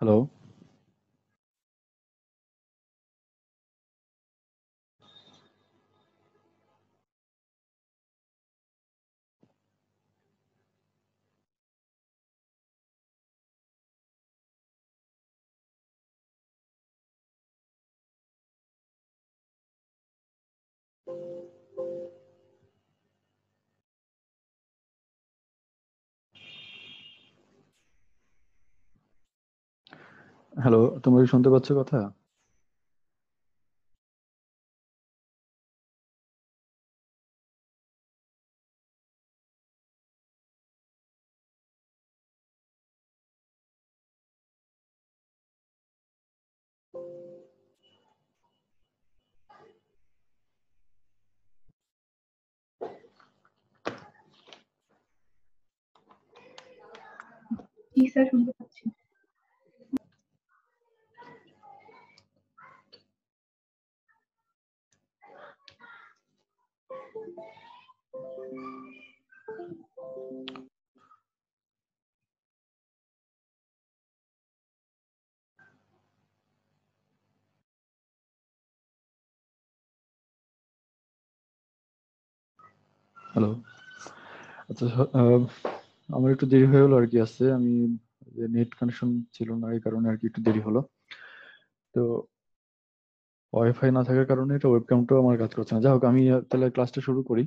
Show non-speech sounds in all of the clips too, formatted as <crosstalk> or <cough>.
Hello hello তোমরা কি শুনতে পাচ্ছ কথা হ্যালো আচ্ছা আমার একটু দেরি হয়ে হলো আর কি আসছে আমি নেট কানেকশন ছিল না এই কারণে আর কি একটু দেরি হলো তো ওয়াইফাই না থাকার কারণে এটা ওয়েবক্যামটাও আমার কাজ করছে না যাই হোক আমি তাহলে ক্লাসটা শুরু করি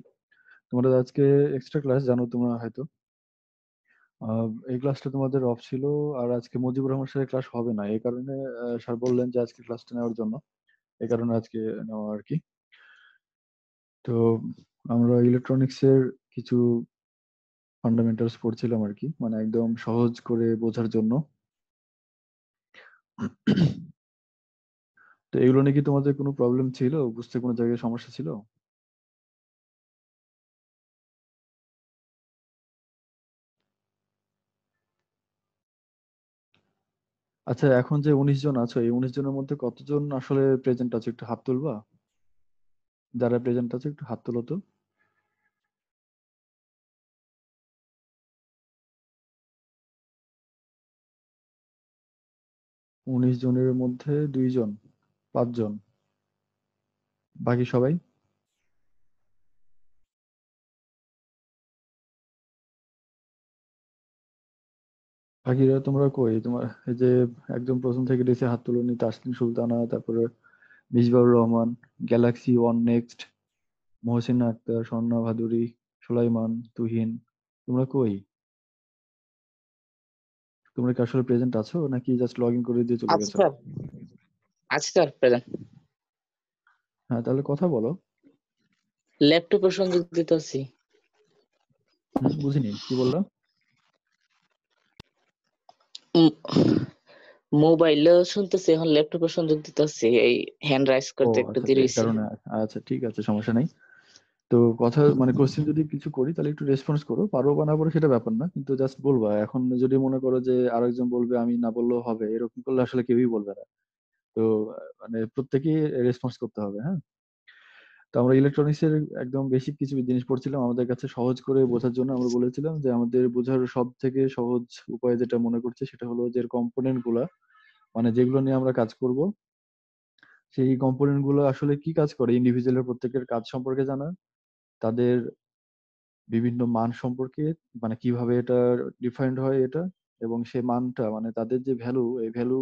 তোমাদের আজকে এক্সট্রা ক্লাস জানো তোমরা হয়তো এই ক্লাসটা তোমাদের অফ ছিল আর আজকে মুজিবুর রহমান স্যারের ক্লাস হবে না এই কারণে স্যার বললেন যে আজকে ক্লাসটা নেওয়ার জন্য এই কারণে আজকে নেওয়া আর কি তো আমরা ইলেকট্রনিক্সের কিছু ফান্ডামেন্টালস পড়ছিলাম আর কি মানে একদম সহজ করে বোঝার জন্য তো এগুলো নিয়ে কি তোমাদের কোনো প্রবলেম ছিল বুঝতে কোনো জায়গায় সমস্যা ছিল আচ্ছা এখন যে উনিশ জন আছো এই উনিশ জনের মধ্যে কতজন আসলে প্রেজেন্ট আছে একটু হাত তুলবা যারা প্রেজেন্ট আছে একটু হাত তোলো তো উনিশ জনের মধ্যে দুইজন পাঁচজন বাকি সবাই বাকিরা তোমরা কই তোমার এই যে একদম প্রথম থেকে দিয়েছে হাত তুলে নি তাসলিম সুলতানা তারপরে Misbaur Rahman Galaxy one next Mohsin Akter Swarna Bhaduri Sulaiman Tuhin তোমরা কই তোমরা কি আসলে প্রেজেন্ট আছো নাকি জাস্ট লগ ইন করে দিয়ে চলে গেছো আছি স্যার প্রেজেন্ট হ্যাঁ তাহলে কথা বলো ল্যাপটপের সংযোগ দিতে আছি হ্যাঁ, বুঝিনি কি বললো মোবাইল শুনতেছি এখন ল্যাপটপের সংযোগ দিতে আছি এই হ্যান্ড রাইজ করতে একটু আচ্ছা, দেরি হয়েছে আচ্ছা ঠিক আছে সমস্যা নাই তো কথা মানে কোশ্চেন যদি কিছু করি তাহলে একটু রেসপন্স করো পারো বা না পারো সেটা ব্যাপার না কিন্তু জাস্ট বলবা এখন যদি মনে করো যে আরেকজন বলবে আমি না বললেও হবে এরকম করলে আসলে কেউই বলবে না তো মানে প্রত্যেকেই রেসপন্স করতে হবে হ্যাঁ তো আমরা ইলেকট্রনিক্স এর একদম বেসিক কিছু জিনিস পড়ছিলাম আমাদের কাছে সহজ করে বোঝার জন্য আমরা বলেছিলাম যে আমাদের বোঝার সব থেকে সহজ উপায় যেটা মনে করছে সেটা হলো যে কম্পোনেন্ট গুলা মানে যেগুলো নিয়ে আমরা কাজ করব সেই কম্পোনেন্ট গুলো আসলে কি কাজ করে এর প্রত্যেকের কাজ সম্পর্কে জানা তাদের বিভিন্ন মান সম্পর্কে মানে কিভাবে এটা ডিফাইন্ড হয় এটা এবং সে মানটা মানে তাদের যে ভ্যালু এই ভ্যালু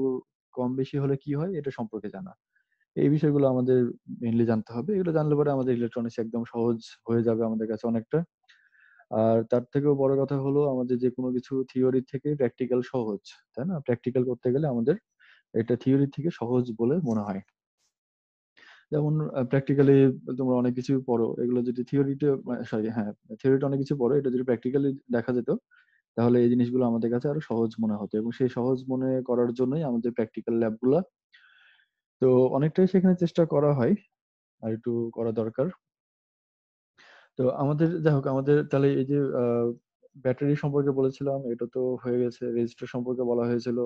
কম বেশি হলে কি হয় এটা সম্পর্কে জানা এই বিষয়গুলো আমাদের মেনলি জানতে হবে এগুলো জানলে পরে আমাদের ইলেকট্রনিক্স একদম সহজ হয়ে যাবে আমাদের কাছে অনেকটা আর তার থেকেও বড় কথা হলো আমাদের যে কোনো কিছু থিওরি থেকে প্র্যাকটিক্যাল সহজ তাই না প্র্যাকটিক্যাল করতে গেলে আমাদের এটা থিওরি থেকে সহজ বলে মনে হয় যেমন প্র্যাকটিক্যালি তোমরা অনেক কিছু পড়ো এগুলো যদি থিওরিতে সরি হ্যাঁ থিওরিতে অনেক কিছু পড়ো এটা যদি প্র্যাকটিক্যালি দেখা যেত তাহলে এই জিনিসগুলো আমাদের কাছে আরো সহজ মনে হতো এবং সেই সহজ মনে করার জন্যই আমাদের প্র্যাকটিক্যাল ল্যাব গুলা তো অনেকটাই সেখানে চেষ্টা করা হয় আর একটু করা দরকার তো আমাদের যাই হোক আমাদের তাহলে এই যে ব্যাটারি সম্পর্কে বলেছিলাম এটা তো হয়ে গেছে রেজিস্টার সম্পর্কে বলা হয়েছিল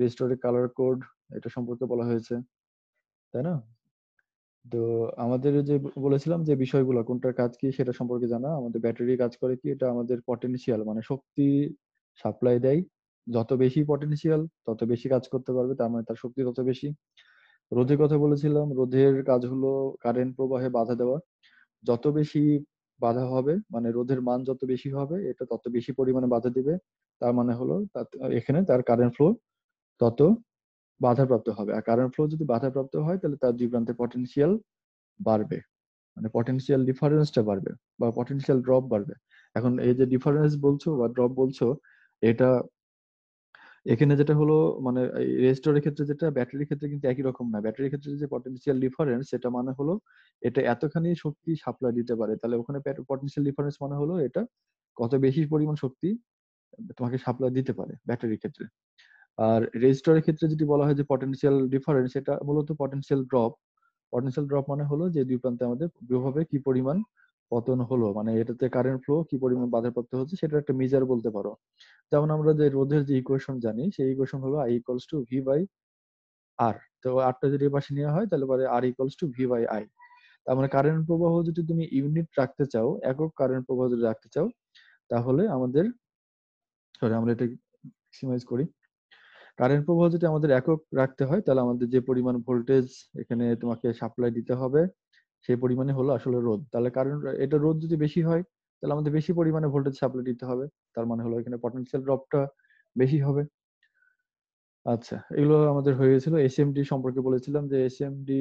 রেজিস্টারের কালার কোড এটা সম্পর্কে বলা হয়েছে তাই না তো আমাদের যে বলেছিলাম যে বিষয়গুলো কোনটার কাজ কি সেটা সম্পর্কে জানা আমাদের ব্যাটারি কাজ করে কি এটা আমাদের পটেনশিয়াল মানে শক্তি সাপ্লাই দেয় যত বেশি পটেনশিয়াল তত বেশি কাজ করতে পারবে তার মানে তার শক্তি তত বেশি রোধের কথা বলেছিলাম রোধের কাজ হলো কারেন্ট প্রবাহে বাধা দেওয়া যত বেশি বাধা হবে মানে রোধের মান যত বেশি হবে এটা তত বেশি পরিমাণে বাধা দিবে তার মানে হলো এখানে তার কারেন্ট ফ্লো তত বাধাপ্রাপ্ত হবে আর কারেন্ট ফ্লো যদি বাধাপ্রাপ্ত হয় তাহলে তার দুই প্রান্তে পটেনশিয়াল বাড়বে মানে পটেনশিয়াল ডিফারেন্সটা বাড়বে বা পটেনশিয়াল ড্রপ বাড়বে এখন এই যে ডিফারেন্স বলছো বা ড্রপ বলছো এটা এখানে যেটা হলো মানে রেজিস্টরের ক্ষেত্রে যেটা ব্যাটারির ক্ষেত্রে কিন্তু একই রকম না ব্যাটারির ক্ষেত্রে যে পটেনশিয়াল ডিফারেন্স সেটা মানে হলো এটা এতখানি শক্তি সাপ্লাই দিতে পারে তাহলে ওখানে পটেনশিয়াল ডিফারেন্স মানে হলো এটা কত বেশি পরিমাণ শক্তি তোমাকে সাপ্লাই দিতে পারে ব্যাটারির ক্ষেত্রে আর রেজিস্টরের ক্ষেত্রে যদি বলা হয় যে পটেনশিয়াল ডিফারেন্স এটা মূলত পটেনশিয়াল ড্রপ পটেনশিয়াল ড্রপ মানে হলো যে দুই প্রান্তে আমাদের বিভাবে কি পরিমাণ পতন হলো মানে এটাতে কারেন্ট ফ্লো কি পরিমাণ বাধাপ্রাপ্ত হচ্ছে সেটা একটা মেজার বলতে পারো যেমন আমরা যে রোধের যে ইকুয়েশন জানি সেই ইকুয়েশন হলো I equals to V by R তো আরটা যদি পাশে নেওয়া হয় তাহলে পরে R equals to V by I তার মানে কারেন্ট প্রবাহ যদি তুমি ইউনিট রাখতে চাও একক কারেন্ট প্রবাহ যদি রাখতে চাও তাহলে আমাদের সরি আমরা এটা ম্যাক্সিমাইজ করি কারেন্ট প্রবাহ যদি আমাদের একক রাখতে হয় তাহলে আমাদের যে পরিমাণ ভোল্টেজ এখানে তোমাকে সাপ্লাই দিতে হবে সেই পরিমাণে হলো আসলে রোদ তাহলে কারণ এটা রোদ যদি বেশি হয় তাহলে আমাদের বেশি পরিমাণে ভোল্টেজ সাপ্লাই দিতে হবে তার মানে হলো এখানে পটেনশিয়াল ড্রপটা বেশি হবে আচ্ছা এগুলো আমাদের হয়ে গেছিল এসএমডি সম্পর্কে বলেছিলাম যে এসএমডি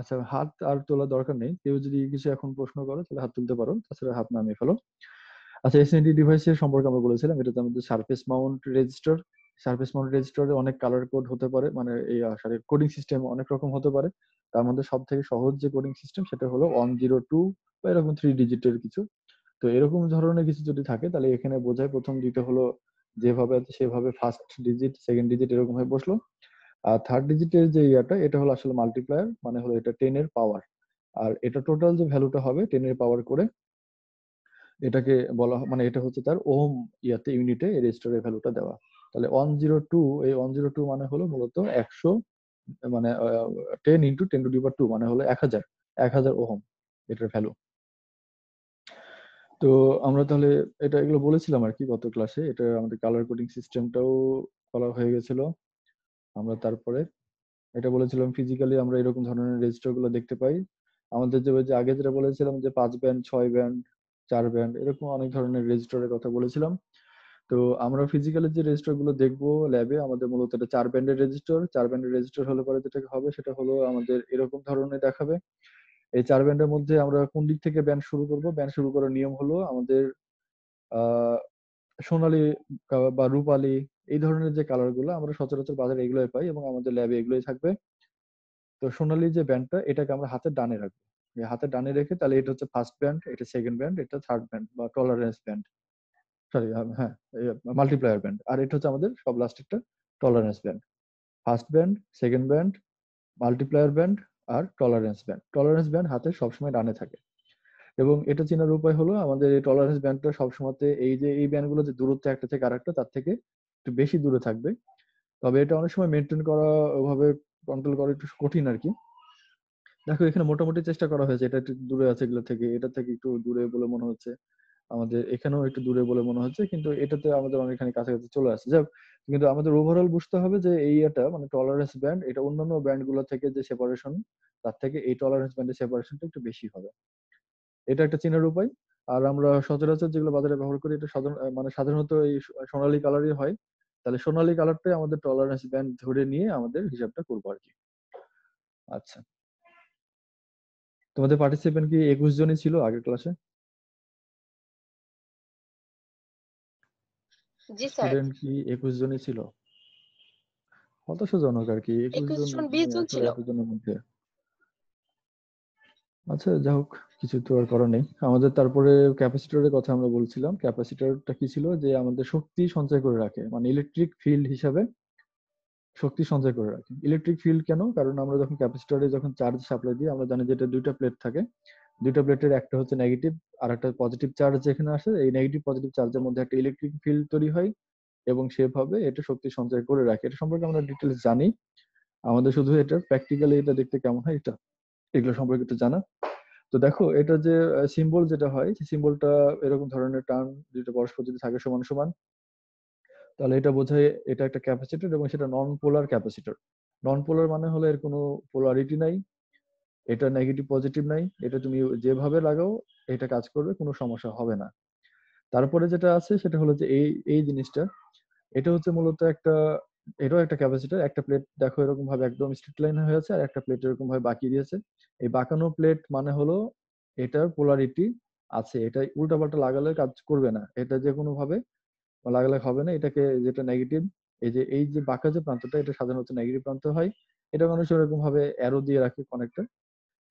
আচ্ছা হাত আর তোলা দরকার নেই কেউ যদি কিছু এখন প্রশ্ন করো তাহলে হাত তুলতে পারো তাছাড়া হাত নামিয়ে ফেলো আচ্ছা এসএমডি ডিভাইসের সম্পর্কে আমরা বলেছিলাম এটাতে আমাদের surface mount resistor service model রেজিস্টারে অনেক কালার কোড হতে পারে মানে এই সরি কোডিং সিস্টেম অনেক রকম হতে পারে তার মধ্যে সব থেকে সহজ যে কোডিং সিস্টেম সেটা হলো ওয়ান জিরো টু বা এরকম থ্রি ডিজিটের কিছু তো এরকম ধরনের কিছু যদি থাকে তাহলে এখানে বোঝায় প্রথম দিতে হলো যেভাবে আছে সেভাবে ফার্স্ট ডিজিট সেকেন্ড ডিজিট এরকম হয়ে বসলো আর থার্ড ডিজিটের যে ইয়াটা এটা হলো আসলে মাল্টিপ্লায়ার মানে হলো এটা এর পাওয়ার আর এটা টোটাল যে ভ্যালুটা হবে এর পাওয়ার করে এটাকে বলা মানে এটা হচ্ছে তার ওহম ইয়াতে ইউনিটে রেজিস্টারের ভ্যালুটা দেওয়া তাহলে ওয়ান জিরো টু এই ওয়ান জিরো টু মানে হলো মূলত একশো মানে ten into ten to the power two মানে হলো এক হাজার এক হাজার ওহম এটার ভ্যালু তো আমরা তাহলে এটা এগুলো বলেছিলাম আর কি গত ক্লাসে এটা আমাদের কালার কোডিং সিস্টেমটাও করা হয়ে গেছিল আমরা তারপরে এটা বলেছিলাম ফিজিক্যালি আমরা এরকম ধরনের গুলো দেখতে পাই আমাদের যে আগে যেটা বলেছিলাম যে পাঁচ ব্যান্ড ছয় ব্যান্ড চার ব্যান্ড এরকম অনেক ধরনের রেজিস্টারের কথা বলেছিলাম তো আমরা ফিজিক্যালি যে রেজিস্টার গুলো দেখবো ল্যাবে আমাদের মূলত এটা চার ব্যান্ডের রেজিস্টার চার ব্যান্ডের রেজিস্টার হলে পরে যেটা হবে সেটা হলো আমাদের এরকম ধরনের দেখাবে এই চার ব্যান্ডের মধ্যে আমরা কোন দিক থেকে ব্যান্ড শুরু করব ব্যান্ড শুরু করার নিয়ম হলো আমাদের সোনালি বা রূপালি এই ধরনের যে কালার গুলো আমরা সচরাচর বাজারে এগুলোই পাই এবং আমাদের ল্যাবে এগুলোই থাকবে তো সোনালি যে ব্যান্ডটা এটাকে আমরা হাতের ডানে রাখবো হাতে ডানে রেখে তাহলে এটা হচ্ছে ফার্স্ট ব্যান্ড এটা সেকেন্ড ব্যান্ড এটা থার্ড ব্যান্ড বা টলারেন্স ব্যান্ড সরি um, হ্যাঁ মাল্টিপ্লায়ার ব্যান্ড আর এটা হচ্ছে আমাদের সব লাস্টেরটা tolerance band first band second band multiplier band আর টলারেন্স ব্যান্ড টলারেন্স ব্যান্ড হাতে সবসময় ডানে থাকে এবং এটা চেনার উপায় হলো আমাদের এই টলারেন্স ব্যান্ডটা সবসময়তে এই যে এই ব্যান্ডগুলো যে দূরত্ব একটা থেকে আরেকটা তার থেকে একটু বেশি দূরে থাকবে তবে এটা অনেক সময় মেনটেন করা ওভাবে কন্ট্রোল করা একটু কঠিন আর কি দেখো এখানে মোটামুটি চেষ্টা করা হয়েছে এটা একটু দূরে আছে এগুলো থেকে এটা থেকে একটু দূরে বলে মনে হচ্ছে আমাদের এখানেও একটু দূরে বলে মনে হচ্ছে কিন্তু এটাতে আমাদের অনেকখানি কাছাকাছি চলে আসছে যাক কিন্তু আমাদের ওভারঅল বুঝতে হবে যে এই এটা মানে টলারেন্স ব্যান্ড এটা অন্যান্য ব্যান্ড গুলো থেকে যে সেপারেশন তার থেকে এই টলারেন্স ব্যান্ডের সেপারেশনটা একটু বেশি হবে এটা একটা চিনের উপায় আর আমরা সচরাচর যেগুলো বাজারে ব্যবহার করি এটা সাধারণ মানে সাধারণত এই সোনালি কালারই হয় তাহলে সোনালি কালারটাই আমাদের টলারেন্স ব্যান্ড ধরে নিয়ে আমাদের হিসাবটা করবো আর কি আচ্ছা তোমাদের পার্টিসিপেন্ট কি একুশ জনই ছিল আগের ক্লাসে জি স্যার স্টুডেন্ট কি 21 জনই ছিল কতশো জনক আর কি 21 জন 20 জন মানে ছিল মধ্যে আচ্ছা যাই হোক কিছু তো আর করার নেই আমাদের তারপরে ক্যাপাসিটরের কথা আমরা বলছিলাম ক্যাপাসিটরটা কি ছিল যে আমাদের শক্তি সঞ্চয় করে রাখে মানে ইলেকট্রিক ফিল্ড হিসাবে শক্তি সঞ্চয় করে রাখে ইলেকট্রিক ফিল্ড কেন কারণ আমরা যখন ক্যাপাসিটরে যখন চার্জ সাপ্লাই দিই আমরা জানি যেটা দুইটা প্লেট থাকে দুটো প্লেটের একটা হচ্ছে নেগেটিভ আর একটা পজিটিভ চার্জ যেখানে আসে এই নেগেটিভ পজিটিভ চার্জের মধ্যে একটা ইলেকট্রিক ফিল্ড তৈরি হয় এবং সেভাবে এটা শক্তি সঞ্চয় করে রাখে এটা সম্পর্কে আমরা ডিটেলস জানি আমাদের শুধু এটা প্র্যাকটিক্যালি এটা দেখতে কেমন হয় এটা এগুলো সম্পর্কে একটু জানা তো দেখো এটা যে সিম্বল যেটা হয় সেই সিম্বলটা এরকম ধরনের টার্ন যেটা পরস্পর যদি থাকে সমান সমান তাহলে এটা বোঝায় এটা একটা ক্যাপাসিটর এবং সেটা নন পোলার ক্যাপাসিটর নন পোলার মানে হলো এর কোনো পোলারিটি নাই এটা নেগেটিভ পজিটিভ নাই এটা তুমি যেভাবে লাগাও এটা কাজ করবে কোনো সমস্যা হবে না তারপরে যেটা আছে সেটা হলো যে এই এই জিনিসটা এটা হচ্ছে মূলত একটা এটাও একটা ক্যাপাসিটার একটা প্লেট দেখো এরকম ভাবে একদম স্ট্রিট লাইন হয়ে আছে আর একটা প্লেট এরকম ভাবে বাকি দিয়েছে এই বাঁকানো প্লেট মানে হলো এটার পোলারিটি আছে এটা উল্টাপাল্টা লাগালে কাজ করবে না এটা যে কোনো ভাবে লাগালে হবে না এটাকে যেটা নেগেটিভ এই যে এই যে বাঁকা যে প্রান্তটা এটা সাধারণত নেগেটিভ প্রান্ত হয় এটা মানুষ এরকম ভাবে অ্যারো দিয়ে রাখে অনেকটা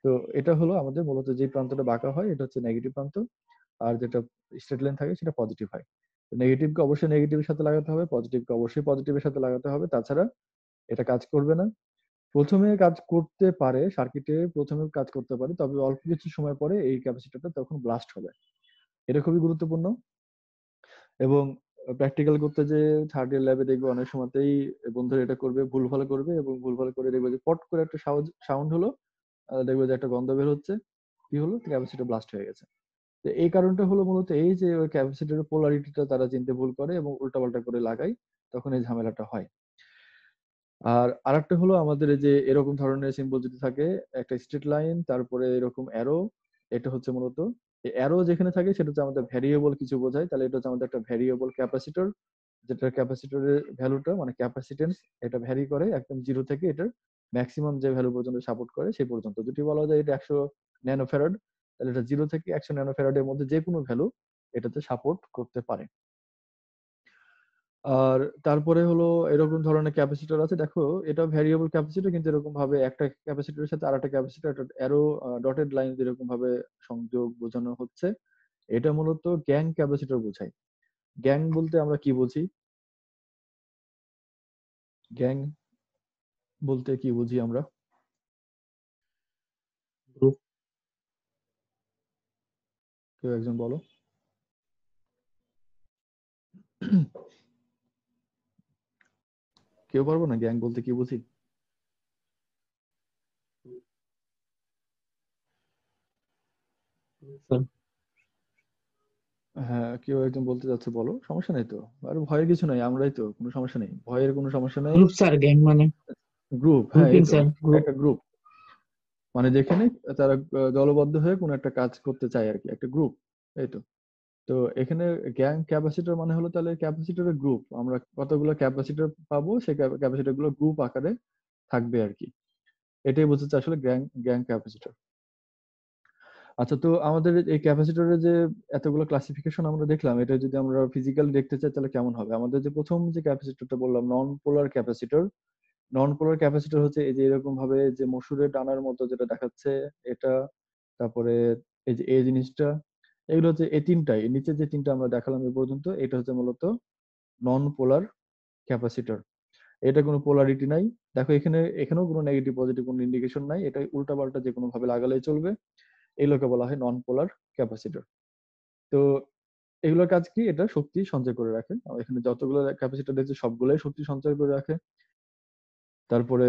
তো এটা হলো আমাদের মূলত যে প্রান্তটা বাঁকা হয় এটা হচ্ছে নেগেটিভ প্রান্ত আর যেটা স্ট্রেট লাইন থাকে সেটা পজিটিভ হয় নেগেটিভকে অবশ্যই নেগেটিভের সাথে লাগাতে হবে পজিটিভকে অবশ্যই পজিটিভের সাথে লাগাতে হবে তাছাড়া এটা কাজ করবে না প্রথমে কাজ করতে পারে সার্কিটে প্রথমে কাজ করতে পারে তবে অল্প কিছু সময় পরে এই ক্যাপাসিটারটা তখন ব্লাস্ট হবে এটা খুবই গুরুত্বপূর্ণ এবং প্র্যাকটিক্যাল করতে যে থার্ড ইয়ার ল্যাবে দেখবে অনেক সময়তেই বন্ধুরা এটা করবে ভুল ভালো করবে এবং ভুল ভালো করে দেখবে যে পট করে একটা সাউন্ড হলো দেখবে যে একটা গন্ধ বের হচ্ছে কি হলো ক্যাপাসিটর ব্লাস্ট হয়ে গেছে তো এই কারণটা হলো মূলত এই যে ওই ক্যাপাসিটরের পোলারিটিটা তারা চিনতে ভুল করে এবং উল্টাপাল্টা করে লাগায় তখন এই ঝামেলাটা হয় আর আরেকটা হলো আমাদের যে এরকম ধরনের সিম্বল যদি থাকে একটা স্ট্রেট লাইন তারপরে এরকম অ্যারো এটা হচ্ছে মূলত অ্যারো যেখানে থাকে সেটা হচ্ছে আমাদের ভ্যারিয়েবল কিছু বোঝায় তাহলে এটা হচ্ছে আমাদের একটা ভ্যারিয়েবল ক্যাপাসিটর যেটা ক্যাপাসিটরের ভ্যালুটা মানে ক্যাপাসিটেন্স এটা ভ্যারি করে একদম জিরো থেকে এটার ম্যাক্সিমাম যে ভ্যালু পর্যন্ত সাপোর্ট করে সেই পর্যন্ত যদি বলা যায় এটা একশো ন্যানোফেরাড তাহলে এটা জিরো থেকে একশো এর মধ্যে যে কোনো ভ্যালু এটাতে সাপোর্ট করতে পারে আর তারপরে হলো এরকম ধরনের ক্যাপাসিটর আছে দেখো এটা ভ্যারিয়েবল ক্যাপাসিটর কিন্তু এরকম ভাবে একটা ক্যাপাসিটরের সাথে আর একটা ক্যাপাসিটর অ্যারো ডটেড লাইন যেরকম ভাবে সংযোগ বোঝানো হচ্ছে এটা মূলত গ্যাং ক্যাপাসিটর বোঝায় গ্যাং বলতে আমরা কি বুঝি গ্যাং বলতে কি বুঝি আমরা গ্রুপ কেউ একজন বলো কেউ পারবো না গ্যাং বলতে কি বুঝি স্যার হ্যাঁ কেউ একজন বলতে যাচ্ছে বলো সমস্যা নেই তো আর ভয়ের কিছু নাই আমরাই তো কোনো সমস্যা নেই ভয়ের কোনো সমস্যা নেই গ্রুপ স্যার গ্যাং মানে গ্রুপ হ্যাঁ একটা গ্রুপ মানে যেখানে তারা দলবদ্ধ হয়ে কোনো একটা কাজ করতে চায় আর কি একটা গ্রুপ এই তো তো এখানে গ্যাং ক্যাপাসিটার মানে হলো তাহলে ক্যাপাসিটারের গ্রুপ আমরা কতগুলো ক্যাপাসিটার পাবো সেই ক্যাপাসিটার গুলো গ্রুপ আকারে থাকবে আর কি এটাই বোঝাচ্ছে আসলে গ্যাং গ্যাং ক্যাপাসিটার আচ্ছা তো আমাদের এই ক্যাপাসিটরের যে এতগুলো ক্লাসিফিকেশন আমরা দেখলাম এটা যদি আমরা ফিজিক্যাল দেখতে চাই তাহলে কেমন হবে আমাদের যে প্রথম যে ক্যাপাসিটরটা বললাম নন পোলার ক্যাপাসিটর নন পোলার ক্যাপাসিটর হচ্ছে এই যে এরকম ভাবে যে মসুরের ডানার মতো যেটা দেখাচ্ছে এটা তারপরে এই যে এই জিনিসটা এগুলো হচ্ছে এই তিনটাই নিচে যে তিনটা আমরা দেখালাম এই পর্যন্ত এটা হচ্ছে মূলত নন পোলার ক্যাপাসিটর এটা কোনো পোলারিটি নাই দেখো এখানে এখানেও কোনো নেগেটিভ পজিটিভ কোনো ইন্ডিকেশন নাই এটা উল্টা পাল্টা যে কোনো ভাবে লাগালেই চলবে এগুলোকে বলা হয় নন পোলার ক্যাপাসিটর তো এগুলোর কাজ কি এটা শক্তি সঞ্চয় করে রাখে এখানে যতগুলো ক্যাপাসিটর দেখছে সবগুলোই শক্তি সঞ্চয় করে রাখে তারপরে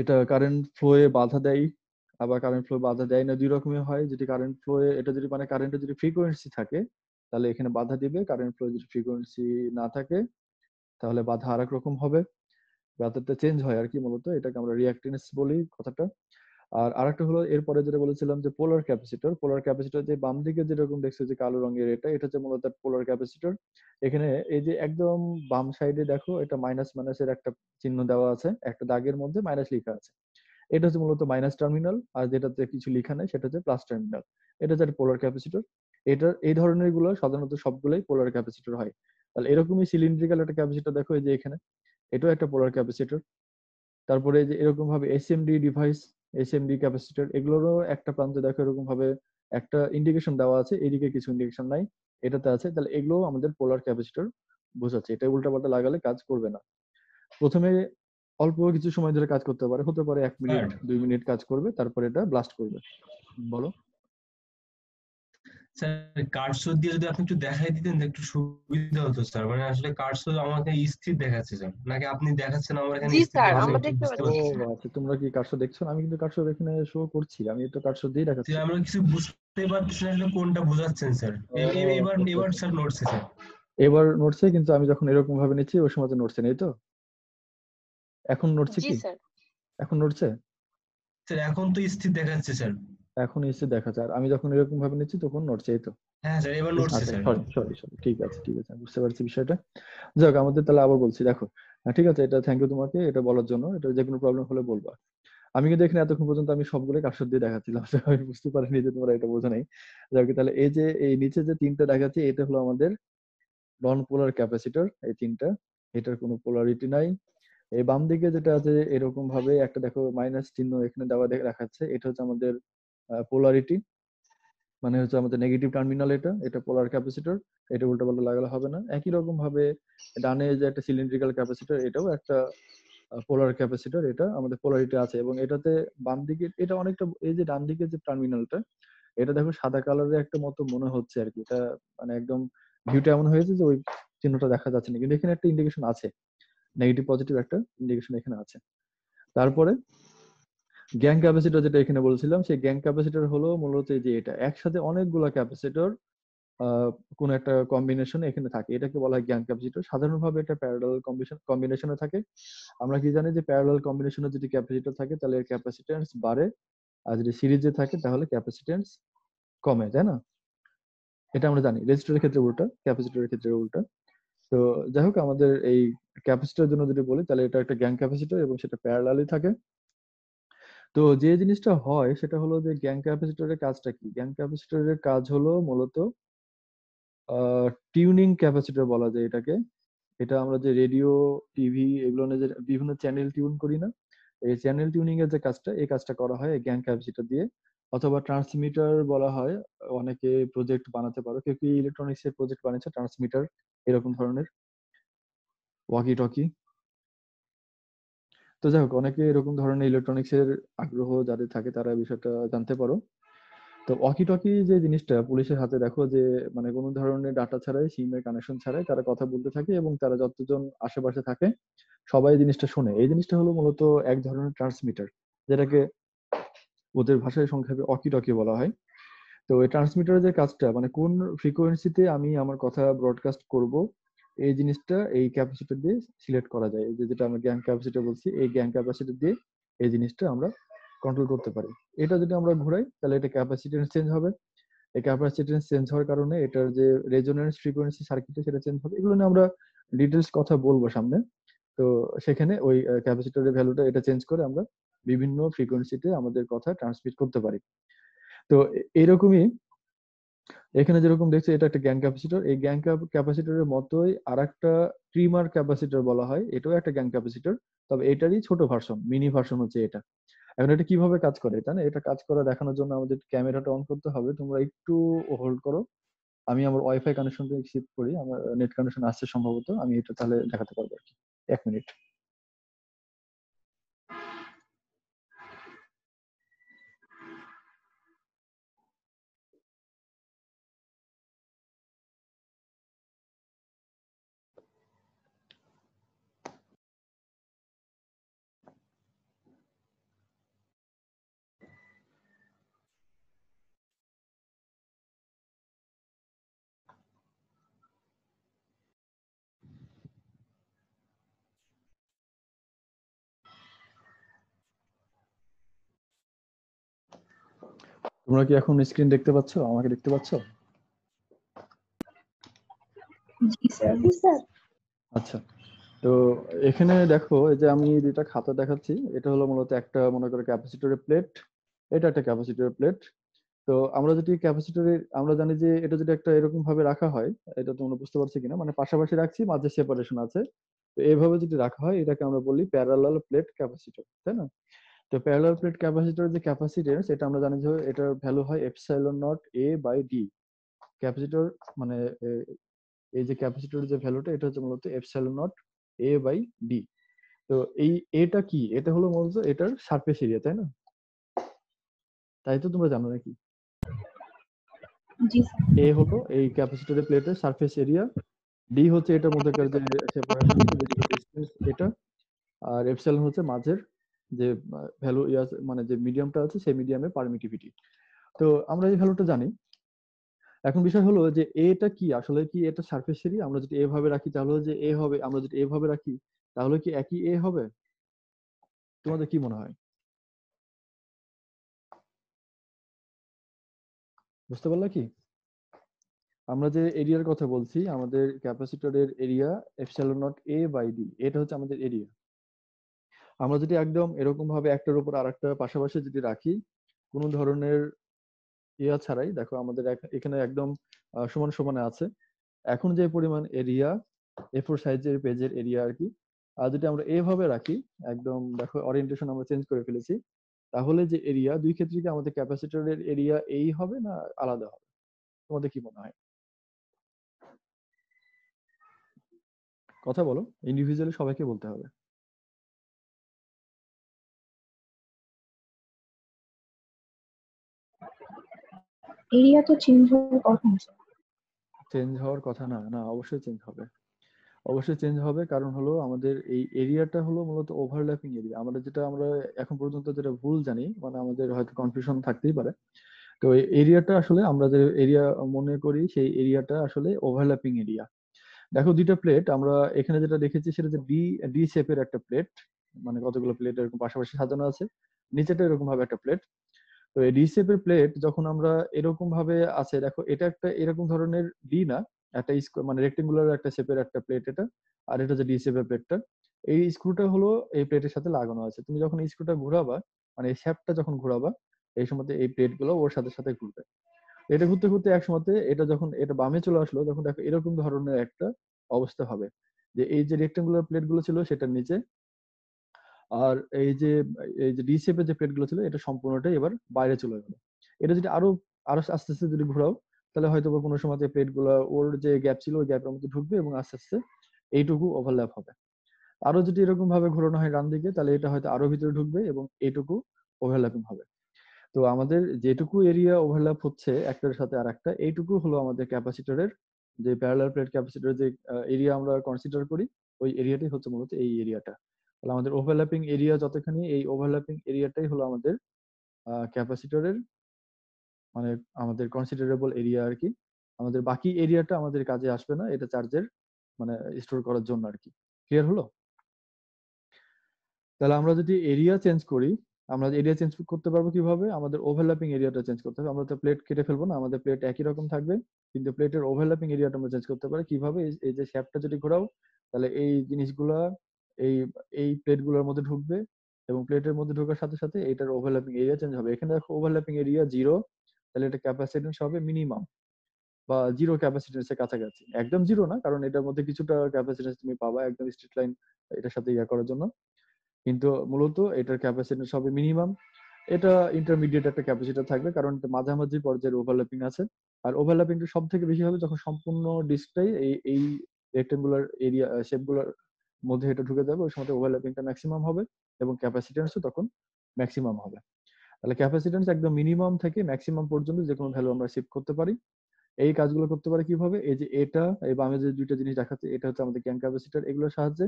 এটা কারেন্ট ফ্লোয়ে বাধা দেয় আবার কারেন্ট ফ্লো বাধা দেয় না দুই রকমই হয় যেটি কারেন্ট ফ্লোয়ে এটা যদি মানে কারেন্টের যদি ফ্রিকোয়েন্সি থাকে তাহলে এখানে বাধা দিবে কারেন্ট ফ্লো যদি ফ্রিকোয়েন্সি না থাকে তাহলে বাধা আর রকম হবে বাধাটা চেঞ্জ হয় আর কি মূলত এটাকে আমরা রিয়াক্টেন্স বলি কথাটা আর আরেকটা হলো এরপরে যেটা বলেছিলাম যে পোলার ক্যাপাসিটর পোলার ক্যাপাসিটর যে বাম দিকে যেরকম দেখছে যে কালো রঙের এটা এটা হচ্ছে মূলত পোলার ক্যাপাসিটর এখানে এই যে একদম বাম সাইডে দেখো এটা মাইনাস মাইনাসের একটা চিহ্ন দেওয়া আছে একটা দাগের মধ্যে মাইনাস লেখা আছে এটা হচ্ছে মূলত মাইনাস টার্মিনাল আর যেটাতে কিছু লেখা নেই সেটা হচ্ছে প্লাস টার্মিনাল এটা হচ্ছে পোলার ক্যাপাসিটর এটা এই ধরনের গুলো সাধারণত সবগুলোই পোলার ক্যাপাসিটর হয় তাহলে এরকমই সিলিন্ড্রিক্যাল একটা ক্যাপাসিটর দেখো এই যে এখানে এটাও একটা পোলার ক্যাপাসিটর তারপরে যে এরকম ভাবে এসএমডি ডিভাইস এসএমবি ক্যাপাসিটর এগুলোরও একটা প্রান্তে দেখো এরকম ভাবে একটা ইন্ডিকেশন দেওয়া আছে এদিকে কিছু ইন্ডিকেশন নাই এটাতে আছে তাহলে এগুলো আমাদের পোলার ক্যাপাসিটর বোঝাচ্ছে এটা উল্টাপাল্টা লাগালে কাজ করবে না প্রথমে অল্প কিছু সময় ধরে কাজ করতে পারে হতে পারে এক মিনিট হ্যাঁ। দুই মিনিট কাজ করবে তারপরে এটা ব্লাস্ট করবে বলো স্যার কার্সো দিয়ে যদি আপনি একটু দেখাই দিতেন একটু সুবিধা হতো স্যার মানে আসলে কার্সো আমাকে স্থির দেখাচ্ছে স্যার নাকি আপনি দেখাচ্ছেন আমার এখানে জি স্যার আমরা দেখতে পাচ্ছি আচ্ছা, তোমরা কি কার্সো দেখছো আমি কিন্তু কার্সো এখানে শো করছি আমি তো কার্সো দিয়ে দেখাচ্ছি আমরা কিছু বুঝতে পারছি না কোনটা বোঝাচ্ছেন স্যার এবার আচ্ছা। এবার স্যার নড়ছে স্যার এবার নড়ছে কিন্তু আমি যখন এরকম ভাবে নিচ্ছি ওই সময় তো নড়ছে নেই তো এখন নড়ছে কি এখন নড়ছে স্যার এখন তো স্থির দেখাচ্ছে স্যার এখন এসে দেখা যায় আমি যখন এরকম ভাবে নিচ্ছি তখন নোট চাই তো হ্যাঁ এবার সরি আচ্ছা, সরি ঠিক আছে ঠিক আছে বুঝতে পারছি বিষয়টা যাক আমাদের তাহলে আবার বলছি দেখো হ্যাঁ, ঠিক আছে এটা থ্যাংক ইউ তোমাকে এটা বলার জন্য এটা যে কোনো প্রবলেম হলে বলবা আমি কিন্তু এখানে এতক্ষণ পর্যন্ত আমি সবগুলো কাপশট দিয়ে দেখাচ্ছিলাম আমি বুঝতে পারিনি যে তোমরা এটা বোঝো নাই যাক তাহলে এই যে এই নিচে যে তিনটা দেখাচ্ছি এটা হলো আমাদের নন পোলার ক্যাপাসিটর এই তিনটা এটার কোনো পোলারিটি নাই এই বাম দিকে যেটা আছে এরকম ভাবে একটা দেখো মাইনাস চিহ্ন এখানে দেওয়া দেখাচ্ছে এটা হচ্ছে আমাদের পোলারিটি মানে হচ্ছে আমাদের নেগেটিভ টার্মিনাল এটা এটা পোলার ক্যাপাসিটর এটা উল্টো পাল্টা লাগালে হবে না একই রকম ভাবে ডানে যে একটা সিলিন্ড্রিক্যাল ক্যাপাসিটর এটাও একটা পোলার ক্যাপাসিটর এটা আমাদের পোলারিটি আছে এবং এটাতে বাম দিকে এটা অনেকটা এই যে ডান দিকে যে টার্মিনালটা এটা দেখো সাদা কালারের একটা মতো মনে হচ্ছে আর কি এটা মানে একদম ভিউটা এমন হয়েছে যে ওই চিহ্নটা দেখা যাচ্ছে না কিন্তু এখানে একটা ইন্ডিকেশন আছে নেগেটিভ পজিটিভ একটা ইন্ডিকেশন এখানে আছে তারপরে গ্যাং ক্যাপাসিটর যেটা এখানে বলছিলাম সেই গ্যাং ক্যাপাসিটর হলো মূলত যে এটা একসাথে অনেকগুলা ক্যাপাসিটর কোন একটা কম্বিনেশন এখানে থাকে এটাকে বলা হয় গ্যাং ক্যাপাসিটর সাধারণভাবে এটা প্যারালাল কম্বিনেশনে থাকে আমরা কি জানি যে প্যারালাল কম্বিনেশনে যদি ক্যাপাসিটর থাকে তাহলে এর ক্যাপাসিটেন্স বাড়ে আর যদি সিরিজে থাকে তাহলে ক্যাপাসিটেন্স কমে তাই না এটা আমরা জানি রেজিস্টরের ক্ষেত্রে উল্টা ক্যাপাসিটরের ক্ষেত্রে উল্টা তো যাই হোক আমাদের এই ক্যাপাসিটার জন্য যদি বলি তাহলে এটা একটা গ্যাং ক্যাপাসিটর এবং সেটা প্যারালালি থাকে তো যে জিনিসটা হয় সেটা হলো যে গ্যাং ক্যাপাসিটরের কাজটা কি গ্যাং ক্যাপাসিটরের কাজ হলো মূলত টিউনিং ক্যাপাসিটর বলা যায় এটাকে এটা আমরা যে রেডিও টিভি এগুলো যে বিভিন্ন চ্যানেল টিউন করি না এই চ্যানেল টিউনিং এর যে কাজটা এই কাজটা করা হয় গ্যাং ক্যাপাসিটর দিয়ে অথবা ট্রান্সমিটার বলা হয় অনেকে প্রজেক্ট বানাতে পারো কেউ কি ইলেকট্রনিক্স এর প্রজেক্ট বানিয়েছে ট্রান্সমিটার এরকম ধরনের ওয়াকি টকি তো যাই হোক অনেকে এরকম ধরনের ইলেকট্রনিক্স এর আগ্রহ যাদের থাকে তারা বিষয়টা জানতে পারো তো অকি টকি যে জিনিসটা পুলিশের হাতে দেখো যে মানে কোনো ধরনের ডাটা ছাড়াই সিম এর কানেকশন ছাড়াই তারা কথা বলতে থাকে এবং তারা যতজন আশেপাশে থাকে সবাই জিনিসটা শোনে এই জিনিসটা হলো মূলত এক ধরনের ট্রান্সমিটার যেটাকে ওদের ভাষায় সংক্ষেপে অকি টকি বলা হয় তো এই ট্রান্সমিটারের যে কাজটা মানে কোন ফ্রিকোয়েন্সিতে আমি আমার কথা ব্রডকাস্ট করব এই জিনিসটা এই ক্যাপাসিটি দিয়ে সিলেক্ট করা যায় যে যেটা আমরা গ্যাং ক্যাপাসিটি বলছি এই গ্যাং ক্যাপাসিটি দিয়ে এই জিনিসটা আমরা কন্ট্রোল করতে পারি এটা যদি আমরা ঘুরাই তাহলে এটা ক্যাপাসিটেন্স চেঞ্জ হবে এই ক্যাপাসিটেন্স চেঞ্জ হওয়ার কারণে এটার যে রেজোনেন্স ফ্রিকোয়েন্সি সার্কিটে সেটা চেঞ্জ হবে এগুলো নিয়ে আমরা ডিটেলস কথা বলবো সামনে তো সেখানে ওই ক্যাপাসিটরের ভ্যালুটা এটা চেঞ্জ করে আমরা বিভিন্ন ফ্রিকোয়েন্সিতে আমাদের কথা ট্রান্সমিট করতে পারি তো এরকমই এখানে যেরকম দেখছি এটা একটা গ্যান ক্যাপাসিটর এই গ্যান ক্যাপাসিটরের মতোই আর একটা ট্রিমার ক্যাপাসিটর বলা হয় এটাও একটা গ্যান ক্যাপাসিটর তবে এটারই ছোট ভার্সন মিনি ভার্সন হচ্ছে এটা এখন এটা কিভাবে কাজ করে এটা না এটা কাজ করা দেখানোর জন্য আমাদের ক্যামেরাটা অন করতে হবে তোমরা একটু হোল্ড করো আমি আমার ওয়াইফাই কানেকশনটা শিফট করি আমার নেট কানেকশন আসছে সম্ভবত আমি এটা তাহলে দেখাতে পারবো আর কি এক মিনিট তোমরা কি এখন স্ক্রিন দেখতে পাচ্ছ আমাকে দেখতে পাচ্ছ আচ্ছা তো এখানে দেখো এই যে আমি দুইটা খাতা দেখাচ্ছি এটা হলো মূলত একটা মনে করো ক্যাপাসিটরের প্লেট এটা একটা ক্যাপাসিটরের প্লেট তো আমরা যদি ক্যাপাসিটরে আমরা জানি যে এটা যদি একটা এরকম ভাবে রাখা হয় এটা তোমরা বুঝতে পারছো কিনা মানে পাশাপাশি রাখছি মাঝে সেপারেশন আছে তো এইভাবে যদি রাখা হয় এটাকে আমরা বলি প্যারালাল প্লেট ক্যাপাসিটর তাই না তো প্যারালাল প্লেট ক্যাপাসিটর যে ক্যাপাসিটেন্স এটা আমরা জানি যে এটার ভ্যালু হয় এপসাইলন মানে naught A by D capacitor মানে এই যে ক্যাপাসিটর যে ভ্যালুটা এটা হচ্ছে মূলত epsilon naught A by D তো এই এটা কি এটা হলো মূলত এটার সারফেস এরিয়া তাই না তাই তো তোমরা জানো নাকি এ হলো এই ক্যাপাসিটরের প্লেটের সারফেস এরিয়া ডি হচ্ছে এটার মধ্যে যে সেপারেশন এটা আর এপসাইলন হচ্ছে মাঝের যে ভ্যালু ইয়াস মানে যে মিডিয়ামটা আছে সেই মিডিয়ামে পারমিটিভিটি তো আমরা এই ভ্যালুটা জানি এখন বিষয় হলো যে এটা কি আসলে কি এটা সারফেস এরিয়া আমরা যদি এভাবে রাখি তাহলে যে এ হবে আমরা যদি এভাবে রাখি তাহলে কি একই এ হবে তোমাদের কি মনে হয় বুঝতে পারলা কি আমরা যে এরিয়ার কথা বলছি আমাদের ক্যাপাসিটরের area epsilon naught A by D এটা হচ্ছে আমাদের এরিয়া আমরা যদি একদম এরকম ভাবে একটার উপর আর একটা পাশাপাশি যদি রাখি কোনো ধরনের ইয়া ছাড়াই দেখো আমাদের এখানে একদম সমান সমানে আছে এখন যে পরিমাণ এরিয়া এ ফোর সাইজের পেজের এরিয়া আর কি আর যদি আমরা এভাবে রাখি একদম দেখো অরিয়েন্টেশন আমরা চেঞ্জ করে ফেলেছি তাহলে যে এরিয়া দুই ক্ষেত্রে কি আমাদের ক্যাপাসিটরের এরিয়া এই হবে না আলাদা হবে তোমাদের কি মনে হয় কথা বলো ইন্ডিভিজুয়ালি সবাইকে বলতে হবে এরিয়া তো চেঞ্জ হওয়ার কথা না চেঞ্জ হওয়ার কথা না না অবশ্যই চেঞ্জ হবে অবশ্যই চেঞ্জ হবে কারণ হলো আমাদের এই এরিয়াটা হলো মূলত ওভারল্যাপিং এরিয়া আমরা যেটা আমরা এখন পর্যন্ত যেটা ভুল জানি মানে আমাদের হয়তো কনফিউশন থাকতেই পারে তো এই এরিয়াটা আসলে আমরা যে এরিয়া মনে করি সেই এরিয়াটা আসলে ওভারল্যাপিং এরিয়া দেখো দুইটা প্লেট আমরা এখানে যেটা দেখেছি সেটা যে ডি ডি শেপের একটা প্লেট মানে কতগুলো প্লেট এরকম পাশাপাশি সাজানো আছে নিচেটা এরকম ভাবে একটা প্লেট তো এই রিসেপের প্লেট যখন আমরা এরকম ভাবে আছে দেখো এটা একটা এরকম ধরনের ডি না একটা মানে রেক্টেঙ্গুলার একটা শেপের একটা প্লেট এটা আর এটা যে ডি প্লেটটা এই স্ক্রুটা হলো এই প্লেটের সাথে লাগানো আছে তুমি যখন স্ক্রুটা ঘোরাবা মানে এই শ্যাপটা যখন ঘোরাবা এই সময় এই প্লেট গুলো ওর সাথে সাথে ঘুরবে এটা ঘুরতে ঘুরতে এক সময় এটা যখন এটা বামে চলে আসলো তখন দেখো এরকম ধরনের একটা অবস্থা হবে যে এই যে রেক্টেঙ্গুলার প্লেট গুলো ছিল সেটার নিচে আর এই যে এই যে ডিসিএফের যে প্লেটগুলো ছিল এটা সম্পূর্ণটাই এবার বাইরে চলে গেল এটা যদি আরো আরো আস্তে আস্তে যদি ঘোরাও তাহলে হয়তো কোনো সময় গুলো ওর যে গ্যাপ ছিল ওই গ্যাপের মধ্যে ঢুকবে এবং আস্তে আস্তে এইটুকু ওভারল্যাপ হবে আরো যদি এরকম ভাবে ঘোরানো হয় ডান দিকে তাহলে এটা হয়তো আরো ভিতরে ঢুকবে এবং এইটুকু ওভারল্যাপিং হবে তো আমাদের যেটুকু এরিয়া ওভারল্যাপ হচ্ছে একটার সাথে আর একটা এইটুকু হলো আমাদের ক্যাপাসিটরের যে প্যারালাল প্লেট ক্যাপাসিটরের যে এরিয়া আমরা কনসিডার করি ওই এরিয়াটাই হচ্ছে মূলত এই এরিয়াটা তাহলে আমাদের ওভারল্যাপিং এরিয়া যতখানি এই ওভারল্যাপিং এরিয়াটাই হলো আমাদের ক্যাপাসিটরের মানে আমাদের কনসিডারেবল এরিয়া আর কি আমাদের বাকি এরিয়াটা আমাদের কাজে আসবে না এটা চার্জের মানে স্টোর করার জন্য আর কি ক্লিয়ার হলো তাহলে আমরা যদি এরিয়া চেঞ্জ করি আমরা এরিয়া চেঞ্জ করতে পারবো কিভাবে আমাদের ওভারল্যাপিং এরিয়াটা চেঞ্জ করতে হবে আমরা তো প্লেট কেটে ফেলবো না আমাদের প্লেট একই রকম থাকবে কিন্তু প্লেটের ওভারল্যাপিং এরিয়াটা আমরা চেঞ্জ করতে পারি কিভাবে এই যে শ্যাপটা যদি ঘোরাও তাহলে এই জিনিসগুলা এই এই প্লেটগুলোর মধ্যে ঢুকবে এবং প্লেটের মধ্যে ঢোকার সাথে সাথে এটার ওভারল্যাপিং এরিয়া চেঞ্জ হবে এখানে দেখো ওভারল্যাপিং এরিয়া জিরো তাহলে এটা ক্যাপাসিটেন্স হবে মিনিমাম বা জিরো ক্যাপাসিটেন্সের কাছাকাছি একদম জিরো না কারণ এটার মধ্যে কিছুটা ক্যাপাসিটেন্স তুমি পাবা একদম স্ট্রেট লাইন এটার সাথে ইয়া করার জন্য কিন্তু মূলত এটার ক্যাপাসিটেন্স হবে মিনিমাম এটা ইন্টারমিডিয়েট একটা ক্যাপাসিটি থাকবে কারণ এটা মাঝামাঝি পর্যায়ের ওভারল্যাপিং আছে আর ওভারল্যাপিংটা সব থেকে বেশি হবে যখন সম্পূর্ণ ডিস্কটাই এই এই রেক্টেঙ্গুলার এরিয়া শেপগুলোর মধ্যে এটা ঢুকে যাবে ওই সময় ওভারল্যাপিংটা ম্যাক্সিমাম হবে এবং ক্যাপাসিটেন্সও তখন ম্যাক্সিমাম হবে তাহলে ক্যাপাসিটেন্স একদম মিনিমাম থেকে ম্যাক্সিমাম পর্যন্ত যে কোনো ভ্যালু আমরা শিফট করতে পারি এই কাজগুলো করতে পারে কিভাবে এই যে এটা এবং আমি যে দুইটা জিনিস দেখাচ্ছি এটা হচ্ছে আমাদের গ্যাং ক্যাপাসিটার এগুলোর সাহায্যে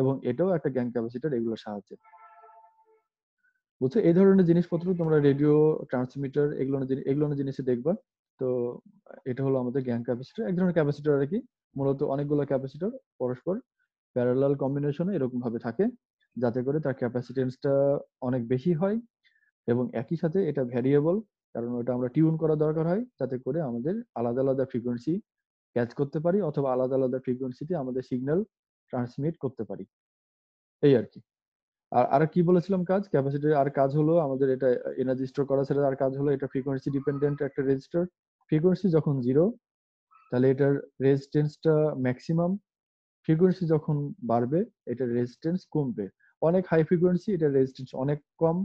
এবং এটাও একটা গ্যাং ক্যাপাসিটার এগুলোর সাহায্যে বুঝছো এই ধরনের জিনিসপত্র তোমরা রেডিও ট্রান্সমিটার এগুলো এগুলো জিনিসে দেখবা তো এটা হলো আমাদের গ্যাং ক্যাপাসিটার এক ধরনের ক্যাপাসিটার আর কি মূলত অনেকগুলো ক্যাপাসিটার পরস্পর প্যারালাল কম্বিনেশনে এরকম ভাবে থাকে যাতে করে তার ক্যাপাসিটেন্সটা অনেক বেশি হয় এবং একই সাথে এটা ভ্যারিয়েবল কারণ ওটা আমরা টিউন করা দরকার হয় যাতে করে আমাদের আলাদা আলাদা ফ্রিকোয়েন্সি ক্যাচ করতে পারি অথবা আলাদা আলাদা ফ্রিকোয়েন্সিতে আমাদের সিগন্যাল ট্রান্সমিট করতে পারি এই আর কি আর আর কি বলেছিলাম কাজ ক্যাপাসিটি আর কাজ হলো আমাদের এটা এনার্জি স্টোর করা ছাড়া আর কাজ হলো এটা ফ্রিকোয়েন্সি ডিপেন্ডেন্ট একটা রেজিস্টার ফ্রিকোয়েন্সি যখন জিরো তাহলে এটার রেজিস্টেন্সটা ম্যাক্সিমাম ফ্রিকোয়েন্সি যখন বাড়বে এটা রেজিস্ট্যান্স কমবে অনেক হাই ফ্রিকোয়েন্সি এটা রেজিস্ট্যান্স অনেক কম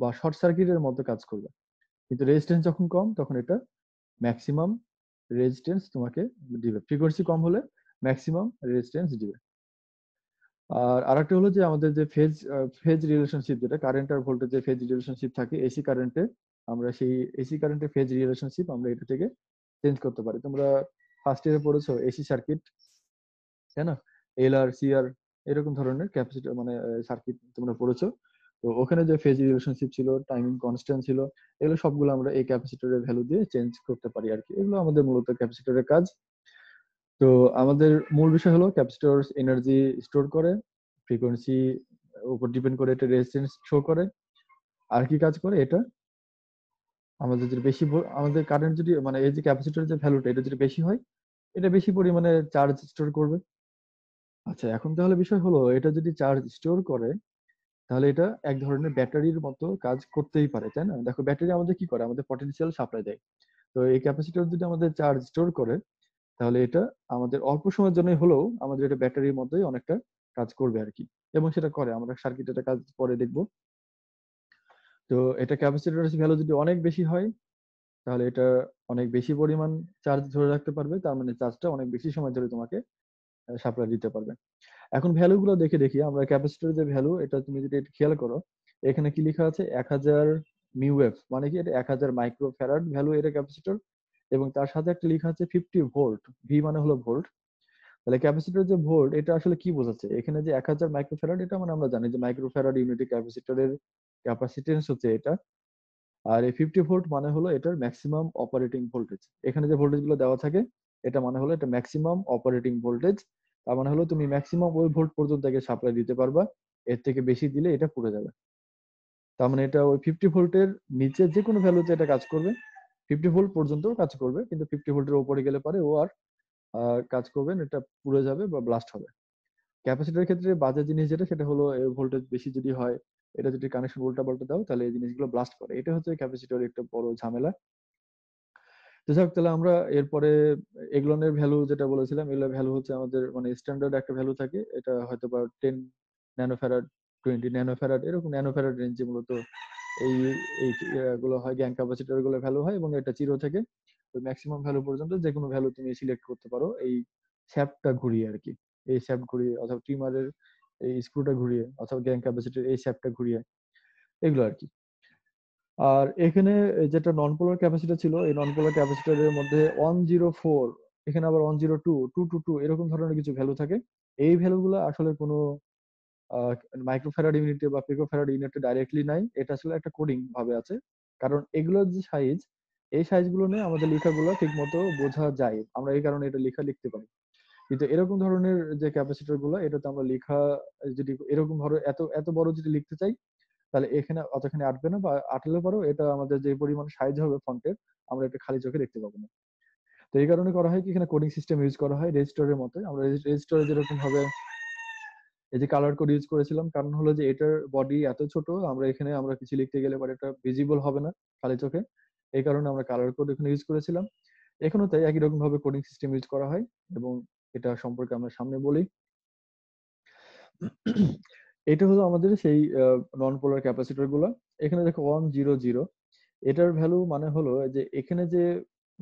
বা শর্ট সার্কিটের মতো কাজ করবে কিন্তু রেজিস্ট্যান্স যখন কম তখন এটা ম্যাক্সিমাম রেজিস্ট্যান্স তোমাকে দিবে ফ্রিকোয়েন্সি কম হলে ম্যাক্সিমাম রেজিস্ট্যান্স দিবে আর আরেকটা হলো যে আমাদের যে ফেজ ফেজ রিলেশনশিপ যেটা কারেন্ট আর ভোল্টেজ যে ফেজ রিলেশনশিপ থাকে এসি কারেন্টে আমরা সেই এসি কারেন্টের ফেজ রিলেশনশিপ আমরা এটা থেকে চেঞ্জ করতে পারি তোমরা ফার্স্ট ইয়ারে পড়েছো এসি সার্কিট তাই না এল আর সি আর এরকম ধরনের ক্যাপাসিটি মানে সার্কিট তোমরা পড়েছো তো ওখানে যে ফেজ রিলেশনশিপ ছিল টাইমিং কনস্ট্যান্ট ছিল এগুলো সবগুলো আমরা এই ক্যাপাসিটরের ভ্যালু দিয়ে চেঞ্জ করতে পারি আর কি এগুলো আমাদের মূলত ক্যাপাসিটরের কাজ তো আমাদের মূল বিষয় হলো ক্যাপাসিটর এনার্জি স্টোর করে ফ্রিকোয়েন্সি উপর ডিপেন্ড করে এটা রেজিস্ট্যান্স শো করে আর কি কাজ করে এটা আমাদের যদি বেশি আমাদের কারেন্ট যদি মানে এই যে ক্যাপাসিটরের যে ভ্যালুটা এটা যদি বেশি হয় এটা বেশি পরিমাণে চার্জ স্টোর করবে আচ্ছা এখন তাহলে বিষয় হলো এটা যদি চার্জ স্টোর করে তাহলে এটা এক ধরনের ব্যাটারির মতো কাজ করতেই পারে তাই না দেখো ব্যাটারি আমাদের কি করে আমাদের পটেনশিয়াল সাপ্লাই দেয় তো এই ক্যাপাসিটার যদি আমাদের চার্জ স্টোর করে তাহলে এটা আমাদের অল্প সময়ের জন্য হলেও আমাদের এটা ব্যাটারির মতোই অনেকটা কাজ করবে আর কি এবং সেটা করে আমরা সার্কিট এটা কাজ পরে দেখব তো এটা ক্যাপাসিটার ভ্যালু যদি অনেক বেশি হয় তাহলে এটা অনেক বেশি পরিমাণ চার্জ ধরে রাখতে পারবে তার মানে চার্জটা অনেক বেশি সময় ধরে তোমাকে সাপ্লাই দিতে পারবে এখন ভ্যালু গুলো দেখে দেখি আমরা ক্যাপাসিটরের যে ভ্যালু এটা তুমি যদি খেয়াল করো এখানে কি লেখা আছে এক হাজার মিউএফ মানে কি এটা এক হাজার মাইক্রো ফ্যারাড ভ্যালু এটা ক্যাপাসিটর এবং তার সাথে একটা লেখা আছে ফিফটি ভোল্ট ভি মানে হলো ভোল্ট তাহলে ক্যাপাসিটর যে ভোল্ট এটা আসলে কি বোঝাচ্ছে এখানে যে এক হাজার মাইক্রো মাইক্রোফ্যারাড এটা মানে আমরা জানি যে মাইক্রো মাইক্রোফ্যারাড ইউনিটি ক্যাপাসিটরের ক্যাপাসিটেন্স হচ্ছে এটা আর এই ফিফটি ভোল্ট মানে হলো এটার ম্যাক্সিমাম অপারেটিং ভোল্টেজ এখানে যে ভোল্টেজ গুলো দেওয়া থাকে এটা মানে হলো এটা ম্যাক্সিমাম অপারেটিং ভোল্টেজ তার মানে হলো তুমি ম্যাক্সিমাম ওই ভোল্ট পর্যন্ত তাকে সাপ্লাই দিতে পারবা এর থেকে বেশি দিলে এটা পুড়ে যাবে তার মানে এটা ওই ফিফটি ভোল্টের নিচে যে কোনো ভ্যালুতে এটা কাজ করবে ফিফটি ভোল্ট পর্যন্ত কাজ করবে কিন্তু ফিফটি ভোল্টের উপরে গেলে পারে ও আর কাজ করবে এটা পুড়ে যাবে বা ব্লাস্ট হবে ক্যাপাসিটার ক্ষেত্রে বাজে জিনিস যেটা সেটা হলো ভোল্টেজ বেশি যদি হয় এটা যদি কানেকশন উল্টা পাল্টা দাও তাহলে এই জিনিসগুলো ব্লাস্ট করে এটা হচ্ছে ক্যাপাসিটর একটা বড় ঝামেলা যাক তাহলে আমরা এরপরে এগুলোর ভ্যালু যেটা বলেছিলাম এগুলো ভ্যালু হচ্ছে আমাদের মানে স্ট্যান্ডার্ড একটা ভ্যালু থাকে এটা হয়তো বা টেন ন্যানোফ্যারাড টোয়েন্টি ফ্যারাড এরকম ন্যানোফ্যারাড রেঞ্জে মূলত এই এই গুলো হয় গ্যাং ক্যাপাসিটার গুলো ভ্যালু হয় এবং এটা জিরো থেকে ম্যাক্সিমাম ভ্যালু পর্যন্ত যে কোনো ভ্যালু তুমি সিলেক্ট করতে পারো এই শ্যাপটা ঘুরিয়ে আর কি এই শ্যাপ ঘুরিয়ে অথবা ট্রিমারের এই স্ক্রুটা ঘুরিয়ে অথবা গ্যাং ক্যাপাসিটির এই শ্যাপটা ঘুরিয়ে এগুলো আর কি আর এখানে যেটা নন পোলার ক্যাপাসিটার ছিল এই নন পোলার ক্যাপাসিটারের মধ্যে ওয়ান জিরো ফোর এখানে আবার one zero two two two two এরকম ধরনের কিছু ভ্যালু থাকে এই ভ্যালুগুলো আসলে কোনো মাইক্রোফেরাড ইউনিটে বা পিকোফেরাড ইউনিটে ডাইরেক্টলি নাই এটা আসলে একটা কোডিং ভাবে আছে কারণ এগুলোর যে সাইজ এই সাইজগুলো নিয়ে আমাদের লেখাগুলো ঠিক মতো বোঝা যায় আমরা এই কারণে এটা লেখা লিখতে পারি কিন্তু এরকম ধরনের যে ক্যাপাসিটার গুলো এটাতে আমরা লেখা যদি এরকম ধরো এত এত বড় যদি লিখতে চাই তাহলে এখানে অতখানি আটবে না বা আটলে পরেও এটা আমাদের যে পরিমাণ সাইজ হবে ফন্টের আমরা এটা খালি চোখে দেখতে পাবো না তো এই কারণে করা হয় কি এখানে কোডিং সিস্টেম ইউজ করা হয় রেজিস্টারের মতো আমরা রেজিস্টারে যেরকম হবে এই যে কালার কোড ইউজ করেছিলাম কারণ হলো যে এটার বডি এত ছোট আমরা এখানে আমরা কিছু লিখতে গেলে পরে এটা ভিজিবল হবে না খালি চোখে এই কারণে আমরা কালার কোড এখানে ইউজ করেছিলাম এখনো তাই একই রকম ভাবে কোডিং সিস্টেম ইউজ করা হয় এবং এটা সম্পর্কে আমরা সামনে বলি এটা হলো আমাদের সেই নন পোলার ক্যাপাসিটর গুলা এখানে দেখো ওয়ান জিরো জিরো এটার ভ্যালু মানে হলো যে এখানে যে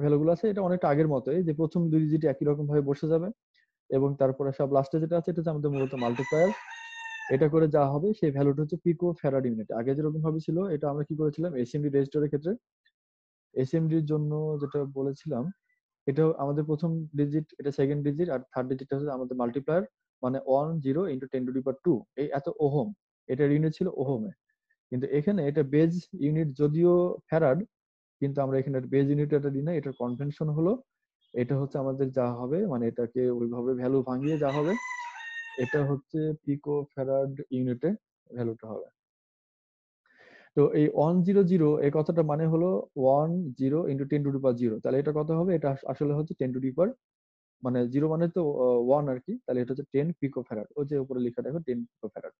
ভ্যালু গুলো আছে এটা অনেকটা আগের মতোই যে প্রথম দুই ডিজিট একই রকম ভাবে বসে যাবে এবং তারপরে সব লাস্টে যেটা আছে এটা আমাদের মূলত মাল্টিপ্লায়ার এটা করে যা হবে সেই ভ্যালুটা হচ্ছে পিকো ফেরাড ইউনিট আগে যেরকম ভাবে ছিল এটা আমরা কি করেছিলাম এসএমডি রেজিস্টারের ক্ষেত্রে এসএমডির জন্য যেটা বলেছিলাম এটা আমাদের প্রথম ডিজিট এটা সেকেন্ড ডিজিট আর থার্ড ডিজিটটা হচ্ছে আমাদের মাল্টিপ্লায়ার মানে one zero into ten to the power two এই এত ওহম এটার ইউনিট ছিল ওহমে কিন্তু এখানে এটা বেজ ইউনিট যদিও ফ্যারাড কিন্তু আমরা এখানে বেজ ইউনিট এটা দিই না এটার কনভেনশন হলো এটা হচ্ছে আমাদের যা হবে মানে এটাকে ওইভাবে ভ্যালু ভাঙিয়ে যা হবে এটা হচ্ছে পিকো ফ্যারাড ইউনিটে ভ্যালুটা হবে তো এই ওয়ান জিরো জিরো এই কথাটা মানে হলো one zero into ten to the power zero তাহলে এটা কত হবে এটা আসলে হচ্ছে টেন টু ডি পার মানে জিরো মানে তো ওয়ান আর কি তাহলে এটা হচ্ছে টেন পিকো ফেরাট ওই যে উপরে লেখা দেখো টেন পিকো ফেরাট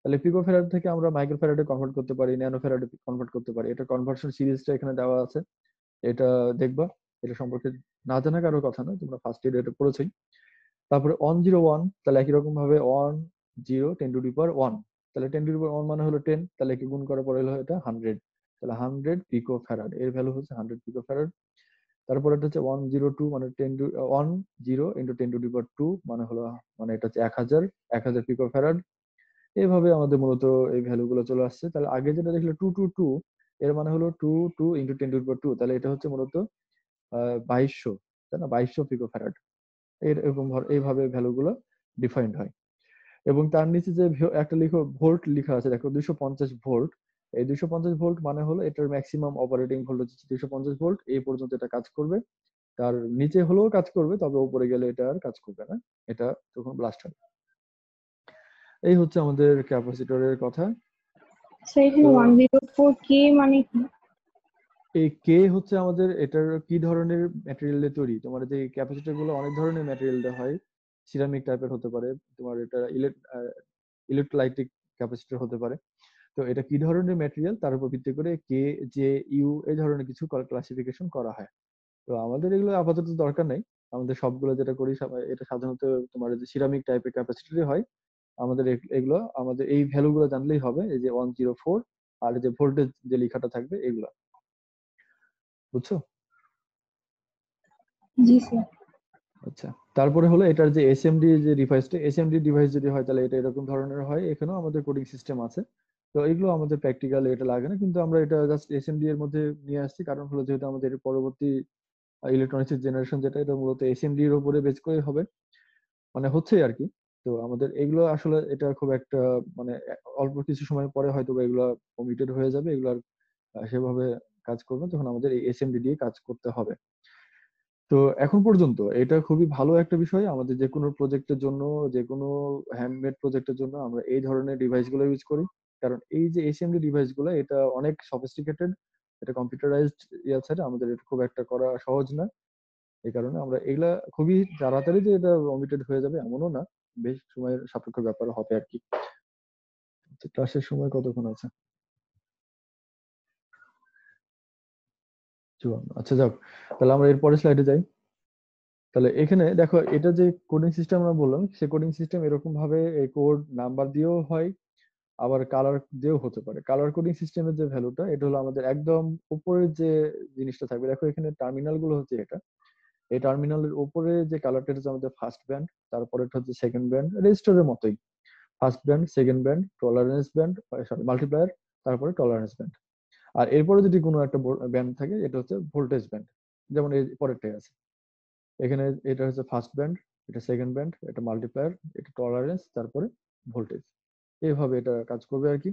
তাহলে পিকো ফেরাট থেকে আমরা মাইক্রো ফেরাটে কনভার্ট করতে পারি ন্যানো ফেরাটে কনভার্ট করতে পারি এটা কনভার্সন সিরিজটা এখানে দেওয়া আছে এটা দেখবা এটা সম্পর্কে না জানা কারো কথা না তোমরা ফার্স্ট ইয়ার এটা পড়েছই তারপরে ওয়ান জিরো ওয়ান তাহলে একই রকম ভাবে one zero ten to the power one তাহলে টেন টু ডিপার ওয়ান মানে হলো টেন তাহলে একে গুণ করার পরে হলো এটা হান্ড্রেড তাহলে হান্ড্রেড পিকো ফেরাট এর ভ্যালু হচ্ছে হান্ড্রেড পিকো ফেরাট তারপর এটা হচ্ছে ওয়ান জিরো টু মানে ten two one zero into ten to the power two মানে হলো মানে এটা হচ্ছে এক হাজার এক হাজার পিকো ফেরাড এইভাবে আমাদের মূলত এই ভ্যালুগুলো চলে আসছে তাহলে আগে যেটা দেখলে টু টু টু এর মানে হলো two two into ten to the power two তাহলে এটা হচ্ছে মূলত বাইশশো তাই না বাইশশো পিকো ফেরাড এরকম এইভাবে ভ্যালুগুলো ডিফাইন্ড হয় এবং তার নিচে যে একটা লিখো ভোল্ট লিখা আছে দেখো দুইশো পঞ্চাশ ভোল্ট এই দুইশো পঞ্চাশ ভোল্ট মানে হলো এটার ম্যাক্সিমাম অপারেটিং ভোল্ট হচ্ছে দুইশো পঞ্চাশ ভোল্ট এই পর্যন্ত এটা কাজ করবে তার নিচে হলেও কাজ করবে তবে উপরে গেলে এটা আর কাজ করবে না এটা তখন ব্লাস্ট হবে এই হচ্ছে আমাদের ক্যাপাসিটরের কথা মানে এই কে হচ্ছে আমাদের এটার কি ধরনের ম্যাটেরিয়াল তৈরি তোমার যে ক্যাপাসিটর গুলো অনেক ধরনের ম্যাটেরিয়াল দিয়ে হয় সিরামিক টাইপের হতে পারে তোমার এটা ইলেকট্রোলাইটিক ক্যাপাসিটর হতে পারে তো এটা কি ধরনের ম্যাটেরিয়াল তার উপর ভিত্তি করে কে যে ইউ এই ধরনের কিছু ক্লাসিফিকেশন করা হয় তো আমাদের এগুলো আপাতত দরকার নেই আমাদের সবগুলো যেটা করি এটা সাধারণত তোমার যে সিরামিক টাইপের ক্যাপাসিটি হয় আমাদের এগুলো আমাদের এই ভ্যালুগুলো জানলেই হবে এই যে ওয়ান জিরো ফোর আর যে ভোল্টেজ যে লেখাটা থাকবে এগুলো বুঝছো জি স্যার আচ্ছা তারপরে হলো এটার যে এসএমডি যে ডিভাইসটা এসএমডি ডিভাইস যদি হয় তাহলে এটা এরকম ধরনের হয় এখানেও আমাদের কোডিং সিস্টেম আছে তো এগুলো আমাদের প্র্যাকটিক্যাল এটা লাগে না কিন্তু আমরা এটা জাস্ট এসএমডি এর মধ্যে নিয়ে আসছি কারণ হলো যেহেতু আমাদের পরবর্তী ইলেকট্রনিক্স জেনারেশন যেটা এটা মূলত এসএমডি এর উপরে বেস করে হবে মানে হচ্ছে আর কি তো আমাদের এগুলো আসলে এটা খুব একটা মানে অল্প কিছু সময় পরে হয়তো এগুলো কমিটেড হয়ে যাবে এগুলো আর সেভাবে কাজ করবে তখন আমাদের এই এসএমডি দিয়ে কাজ করতে হবে তো এখন পর্যন্ত এটা খুবই ভালো একটা বিষয় আমাদের যে কোনো প্রজেক্টের জন্য যে কোনো হ্যান্ডমেড প্রজেক্টের জন্য আমরা এই ধরনের ডিভাইস গুলো ইউজ করি কারণ এই যে এসএমডি ডিভাইসগুলো এটা অনেক সফিস্টিকেটেড এটা কম্পিউটারাইজড ইয়া ছাড়া আমাদের এটা খুব একটা করা সহজ না এই কারণে আমরা এগুলা খুবই তাড়াতাড়ি যে এটা অমিটেড হয়ে যাবে এমনও না বেশ সময়ের সাপেক্ষ ব্যাপার হবে আর কি ক্লাসের সময় কতক্ষণ আছে আচ্ছা যাক তাহলে আমরা এর পরের স্লাইডে যাই তাহলে এখানে দেখো এটা যে কোডিং সিস্টেম আমরা বললাম সে কোডিং সিস্টেম এরকম ভাবে এই কোড নাম্বার দিয়েও হয় আবার কালার দিয়েও হতে পারে কালার কোডিং সিস্টেমের যে ভ্যালুটা এটা হলো আমাদের একদম উপরের যে জিনিসটা থাকবে দেখো এখানে টার্মিনাল গুলো হচ্ছে এটা এই টার্মিনালের উপরে যে কালারটা হচ্ছে আমাদের ফার্স্ট ব্যান্ড তারপরে হচ্ছে সেকেন্ড ব্যান্ড রেজিস্টারের মতোই first band second band tolerance band sorry multiplier তারপরে টলারেন্স ব্যান্ড আর এরপরে যদি কোনো একটা ব্যান্ড থাকে এটা হচ্ছে ভোল্টেজ ব্যান্ড যেমন এই পরেরটাই আছে এখানে এটা হচ্ছে ফার্স্ট ব্যান্ড এটা সেকেন্ড ব্যান্ড এটা মাল্টিপ্লায়ার এটা টলারেন্স তারপরে ভোল্টেজ এভাবে এটা কাজ করবে আর কি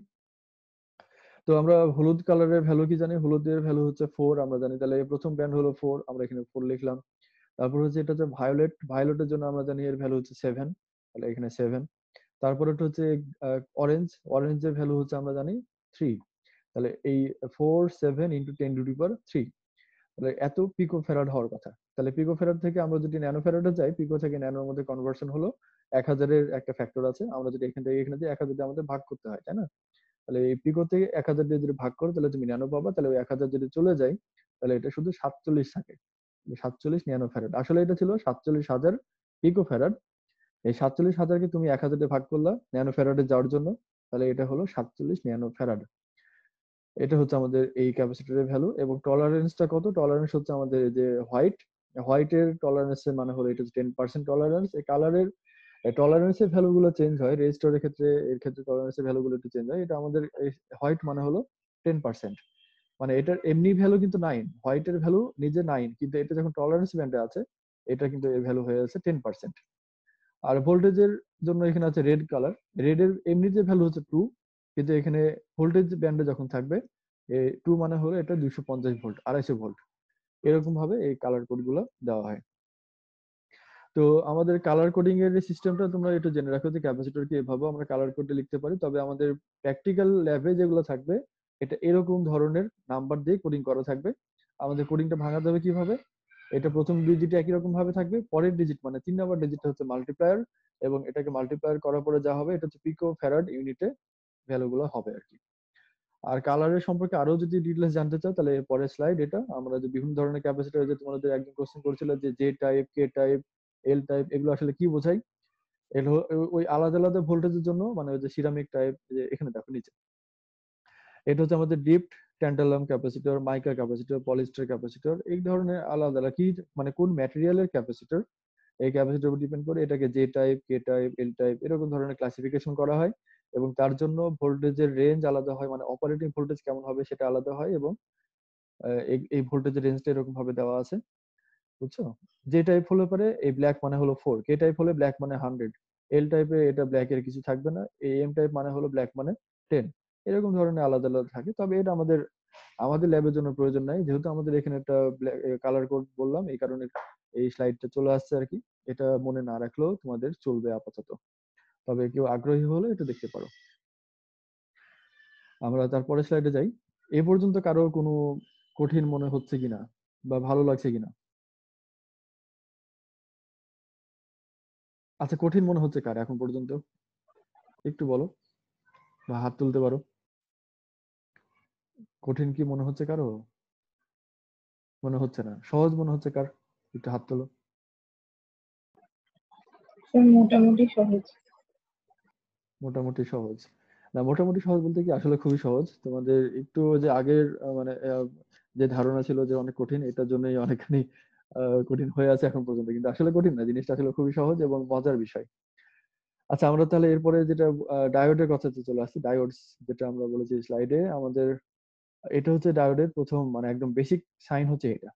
তো আমরা হলুদ কালারের ভ্যালু কি জানি হলুদের ভ্যালু হচ্ছে ফোর আমরা জানি তাহলে প্রথম ব্যান্ড হলো ফোর আমরা এখানে ফোর লিখলাম তারপর হচ্ছে এটা হচ্ছে ভায়োলেট ভায়োলেটের জন্য আমরা জানি এর ভ্যালু হচ্ছে সেভেন তাহলে এখানে সেভেন তারপরে হচ্ছে অরেঞ্জ অরেঞ্জের ভ্যালু হচ্ছে আমরা জানি থ্রি তাহলে এই four seven into ten to power three তাহলে এত পিকো ফেরাড হওয়ার কথা তাহলে পিকো ফেরাড থেকে আমরা যদি ন্যানো ফেরাডে যাই পিকো থেকে ন্যানোর মধ্যে কনভার্সন হলো এক হাজারের একটা ফ্যাক্টর আছে আমরা যদি এখান থেকে এখানে দিয়ে এক হাজার আমাদের ভাগ করতে হয় তাই না তাহলে এই পিকো থেকে এক হাজার দিয়ে যদি ভাগ করো তাহলে তুমি নিরানো পাবা তাহলে ওই এক হাজার যদি চলে যায় তাহলে এটা শুধু সাতচল্লিশ থাকে সাতচল্লিশ নিরানো ফ্যারাড আসলে এটা ছিল সাতচল্লিশ হাজার পিকো ফ্যারাড এই সাতচল্লিশ হাজারকে তুমি এক হাজারে ভাগ করলা ন্যানো ফ্যারাডে যাওয়ার জন্য তাহলে এটা হলো সাতচল্লিশ ন্যানো ফ্যারাড এটা হচ্ছে আমাদের এই ক্যাপাসিটারের ভ্যালু এবং টলারেন্সটা কত টলারেন্স হচ্ছে আমাদের যে হোয়াইট হোয়াইটের টলারেন্সের মানে হলো এটা টেন পার্সেন্ট টলারেন্স এই কালারের টলারেন্সের ভ্যালুগুলো চেঞ্জ হয় রেজিস্টারের ক্ষেত্রে এর ক্ষেত্রে টলারেন্সের ভ্যালুগুলো একটু চেঞ্জ হয় এটা আমাদের হোয়াইট মানে হলো টেন পার্সেন্ট মানে এটার এমনি ভ্যালু কিন্তু নাইন হোয়াইটের ভ্যালু নিজে নাইন কিন্তু এটা যখন টলারেন্স ব্যান্ডে আছে এটা কিন্তু এর ভ্যালু হয়ে আছে টেন পার্সেন্ট আর ভোল্টেজের জন্য এখানে আছে রেড কালার রেডের এমনি যে ভ্যালু হচ্ছে টু কিন্তু এখানে ভোল্টেজ ব্যান্ডে যখন থাকবে টু মানে হলো এটা দুইশো পঞ্চাশ ভোল্ট আড়াইশো ভোল্ট এরকম ভাবে এই কালার কোড গুলো দেওয়া হয় তো আমাদের কালার কোডিং এর সিস্টেমটা তোমরা একটু জেনে রাখো যে কি এভাবে আমরা কালার কোডে লিখতে পারি তবে আমাদের প্র্যাকটিক্যাল ল্যাবে যেগুলো থাকবে এটা এরকম ধরনের নাম্বার দিয়ে কোডিং করা থাকবে আমাদের কোডিংটা ভাঙা যাবে কিভাবে এটা প্রথম ডিজিট একই রকম ভাবে থাকবে পরের ডিজিট মানে তিন নাম্বার ডিজিটটা হচ্ছে মাল্টিপ্লায়ার এবং এটাকে মাল্টিপ্লায়ার করার পরে যা হবে এটা হচ্ছে পিকো ফ্যারাড ইউনিটে ভ্যালুগুলো হবে আর কি আর কালারের সম্পর্কে আরো যদি ডিটেলস জানতে চাও তাহলে পরের স্লাইড এটা আমরা যে বিভিন্ন ধরনের ক্যাপাসিটর যে তোমাদের একজন কোশ্চেন করেছিল যে J type K type L type এগুলো আসলে কি বোঝায় ওই আলাদা আলাদা ভোল্টেজের জন্য মানে ওই যে সিরামিক টাইপ যে এখানে দেখো নিচে এটা হচ্ছে আমাদের dipped tantalum capacitor mica capacitor polyester capacitor এই ধরনের আলাদা আলাদা কি মানে কোন ম্যাটেরিয়ালের ক্যাপাসিটর এই ক্যাপাসিটার উপর ডিপেন্ড করে এটাকে J type K type L type এরকম ধরনের ক্লাসিফিকেশন করা হয় এবং তার জন্য ভোল্টেজের রেঞ্জ আলাদা হয় মানে অপারেটিং ভোল্টেজ কেমন হবে সেটা আলাদা হয় এবং এই ভোল্টেজের রেঞ্জটা এরকম ভাবে দেওয়া আছে বুঝছো যে টাইপ হলে পরে এই ব্ল্যাক মানে হলো ফোর কে টাইপ হলে ব্ল্যাক মানে হান্ড্রেড এল টাইপে এটা ব্ল্যাক এর কিছু থাকবে না এম টাইপ মানে হলো ব্ল্যাক মানে টেন এরকম ধরনের আলাদা আলাদা থাকে তবে এটা আমাদের আমাদের ল্যাবের জন্য প্রয়োজন নাই যেহেতু আমাদের এখানে একটা কালার কোড বললাম এই কারণে এই স্লাইডটা চলে আসছে আর কি এটা মনে না রাখলেও তোমাদের চলবে আপাতত তবে কেউ আগ্রহী হলে এটা দেখতে পারো আমরা তারপরে স্লাইডে যাই এ পর্যন্ত কারো কোনো কঠিন মনে হচ্ছে কিনা বা ভালো লাগছে কিনা আচ্ছা কঠিন মনে হচ্ছে কার এখন পর্যন্ত একটু বলো বা হাত তুলতে পারো কঠিন কি মনে হচ্ছে কারো মনে হচ্ছে না সহজ মনে হচ্ছে কার একটু হাত তোলো মোটামুটি সহজ মোটামুটি সহজ না মোটামুটি সহজ বলতে কি আসলে খুবই সহজ তোমাদের একটু যে আগের মানে যে ধারণা ছিল যে অনেক কঠিন এটার জন্যই অনেকখানি কঠিন হয়ে আছে এখন পর্যন্ত কিন্তু আসলে কঠিন না জিনিসটা আসলে খুবই সহজ এবং মজার বিষয় আচ্ছা আমরা তাহলে এরপরে যেটা ডায়োডের কথা চলে আসছি ডায়োডস যেটা আমরা বলেছি স্লাইডে আমাদের এটা হচ্ছে ডায়োডের প্রথম মানে একদম বেসিক সাইন হচ্ছে এটা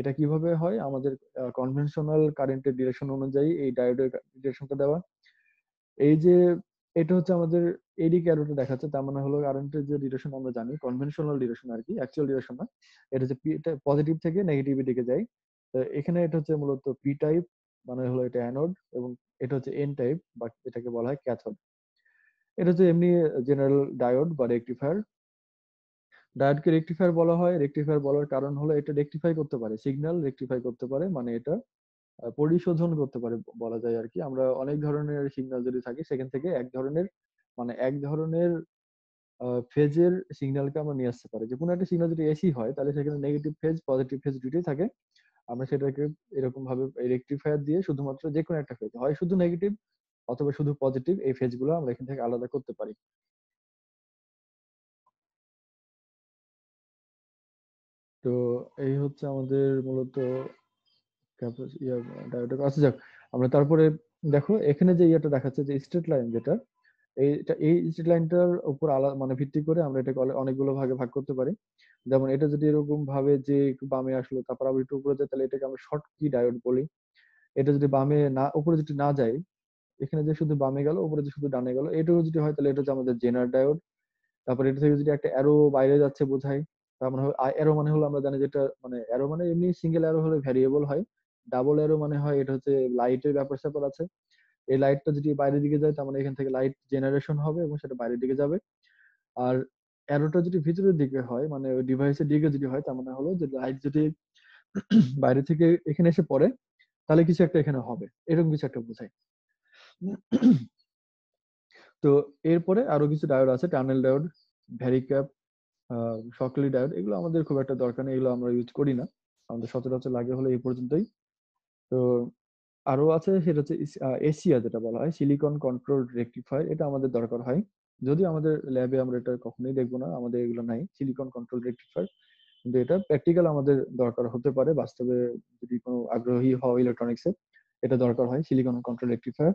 এটা কিভাবে হয় আমাদের কনভেনশনাল কারেন্টের ডিরেকশন অনুযায়ী এই ডায়োডের ডিরেকশনটা দেওয়া এই যে এটা হচ্ছে আমাদের এডি ক্যারোটা দেখাচ্ছে তার মানে হলো কারেন্টের যে ডিরেকশন আমরা জানি কনভেনশনাল ডিরেকশন আর কি অ্যাকচুয়াল ডিরেকশন না এটা হচ্ছে পজিটিভ থেকে নেগেটিভের দিকে যায় এখানে এটা হচ্ছে মূলত পি টাইপ মানে হলো এটা অ্যানোড এবং এটা হচ্ছে এন টাইপ বা এটাকে বলা হয় ক্যাথোড এটা হচ্ছে এমনি জেনারেল ডায়োড বা রেকটিফায়ার ডায়োডকে রেকটিফায়ার বলা হয় রেকটিফায়ার বলার কারণ হলো এটা রেকটিফাই করতে পারে সিগন্যাল রেকটিফাই করতে পারে মানে এটা পরিশোধন করতে পারে বলা যায় আর কি আমরা অনেক ধরনের সিগন্যাল যদি থাকে সেখান থেকে এক ধরনের মানে এক ধরনের ফেজের সিগন্যালকে আমরা নিয়ে আসতে পারি যে কোনো একটা সিগন্যাল যদি এসি হয় তাহলে সেখানে নেগেটিভ ফেজ পজিটিভ ফেজ দুটোই থাকে আমরা সেটাকে এরকম ভাবে রেকটিফায়ার দিয়ে শুধুমাত্র যে কোনো একটা ফেজ হয় শুধু নেগেটিভ অথবা শুধু পজিটিভ এই ফেজগুলো আমরা এখান থেকে আলাদা করতে পারি তো এই হচ্ছে আমাদের মূলত আচ্ছা যাক আমরা তারপরে দেখো এখানে যে ইয়েটা দেখাচ্ছে যে স্ট্রেট লাইন যেটা এই এই স্ট্রেট লাইনটার উপর আলাদা মানে ভিত্তি করে আমরা এটাকে অনেকগুলো ভাগে ভাগ করতে পারি যেমন এটা যদি এরকম ভাবে যে বামে আসলো তারপর আবার একটু উপরে যায় তাহলে এটাকে আমরা শর্ট কি ডায়োড বলি এটা যদি বামে না উপরে যদি না যায় এখানে যে শুধু বামে গেল উপরে যে শুধু ডানে গেল এটাও যদি হয় তাহলে এটা হচ্ছে আমাদের জেনার ডায়োড তারপর এটা থেকে যদি একটা অ্যারো বাইরে যাচ্ছে বোঝাই তার মানে অ্যারো মানে হলো আমরা জানি যেটা মানে অ্যারো মানে এমনি সিঙ্গেল অ্যারো হলে ভ্যারিয়েবল হয় ডাবল অ্যারো মানে হয় এটা হচ্ছে লাইটের ব্যাপার স্যাপার আছে এই লাইটটা যদি বাইরের দিকে যায় তার মানে এখান থেকে লাইট জেনারেশন হবে এবং সেটা বাইরের দিকে যাবে আর অ্যারোটা যদি ভিতরের দিকে হয় মানে ওই ডিভাইসের দিকে যদি হয় তার মানে হলো যে লাইট যদি <clears throat> বাইরে থেকে এখানে এসে পড়ে তাহলে কিছু একটা এখানে হবে এরকম কিছু একটা বোঝায় <clears throat> তো এরপরে আরো কিছু ডায়োড আছে টানেল ডায়োড ভ্যারিক্যাপ সকলি ডায়োড এগুলো আমাদের খুব একটা দরকার নেই এগুলো আমরা ইউজ করি না আমাদের সচরাচর লাগে হলে এই পর্যন্তই তো আরও আছে সেটা হচ্ছে এসিয়া যেটা বলা হয় সিলিকন কন্ট্রোল রেকটিফায়ার এটা আমাদের দরকার হয় যদি আমাদের ল্যাবে আমরা এটা কখনোই দেখবো না আমাদের এগুলো নাই সিলিকন কন্ট্রোল রেকটিফায়ার কিন্তু এটা প্র্যাকটিক্যাল আমাদের দরকার হতে পারে বাস্তবে যদি কোনো আগ্রহী হও ইলেকট্রনিক্সে এটা দরকার হয় সিলিকন কন্ট্রোল রেকটিফায়ার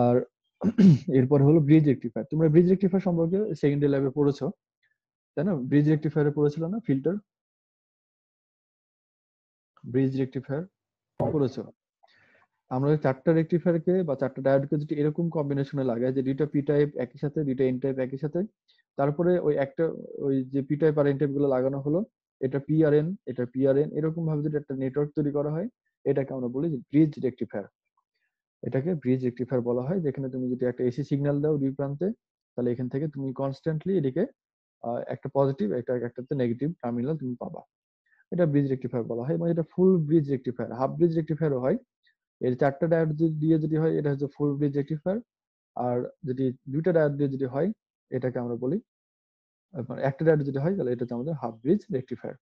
আর <clears throat> এরপর হলো ব্রিজ রেকটিফায়ার তোমরা ব্রিজ রেকটিফায়ার সম্পর্কে সেকেন্ডারি ল্যাবে পড়েছো তাই না ব্রিজ রেকটিফায়ারে পড়েছিল না ফিল্টার ব্রিজ রেকটিফায়ার পড়েছো আমরা চারটা কে বা চারটা ডায়োডকে যদি এরকম কম্বিনেশনে লাগাই যে দুইটা পি টাইপ একই সাথে দুইটা এন টাইপ একই সাথে তারপরে ওই একটা ওই যে পি টাইপ আর এন টাইপ গুলো লাগানো হলো এটা পি আর এন এটা পি আর এন এরকম ভাবে যদি একটা নেটওয়ার্ক তৈরি করা হয় এটাকে আমরা বলি যে ব্রিজ রেকটিফায়ার এটাকে ব্রিজ রেকটিফায়ার বলা হয় যেখানে তুমি যদি একটা এসি সিগন্যাল দাও দুই প্রান্তে তাহলে এখান থেকে তুমি কনস্ট্যান্টলি এদিকে একটা পজিটিভ একটা একটাতে নেগেটিভ টার্মিনাল তুমি পাবা এটা ব্রিজ রেকটিফায়ার বলা হয় মানে এটা full bridge rectifier half bridge রেকটিফায়ারও হয় এর চারটা ডায়োড দিয়ে যদি হয় এটা হচ্ছে ফুল ব্রিজ রেকটিফায়ার আর যদি দুইটা ডায়োড দিয়ে যদি হয় এটাকে আমরা বলি মানে একটা ডায়োড যদি হয় তাহলে এটা হচ্ছে আমাদের হাফ ব্রিজ রেকটিফায়ার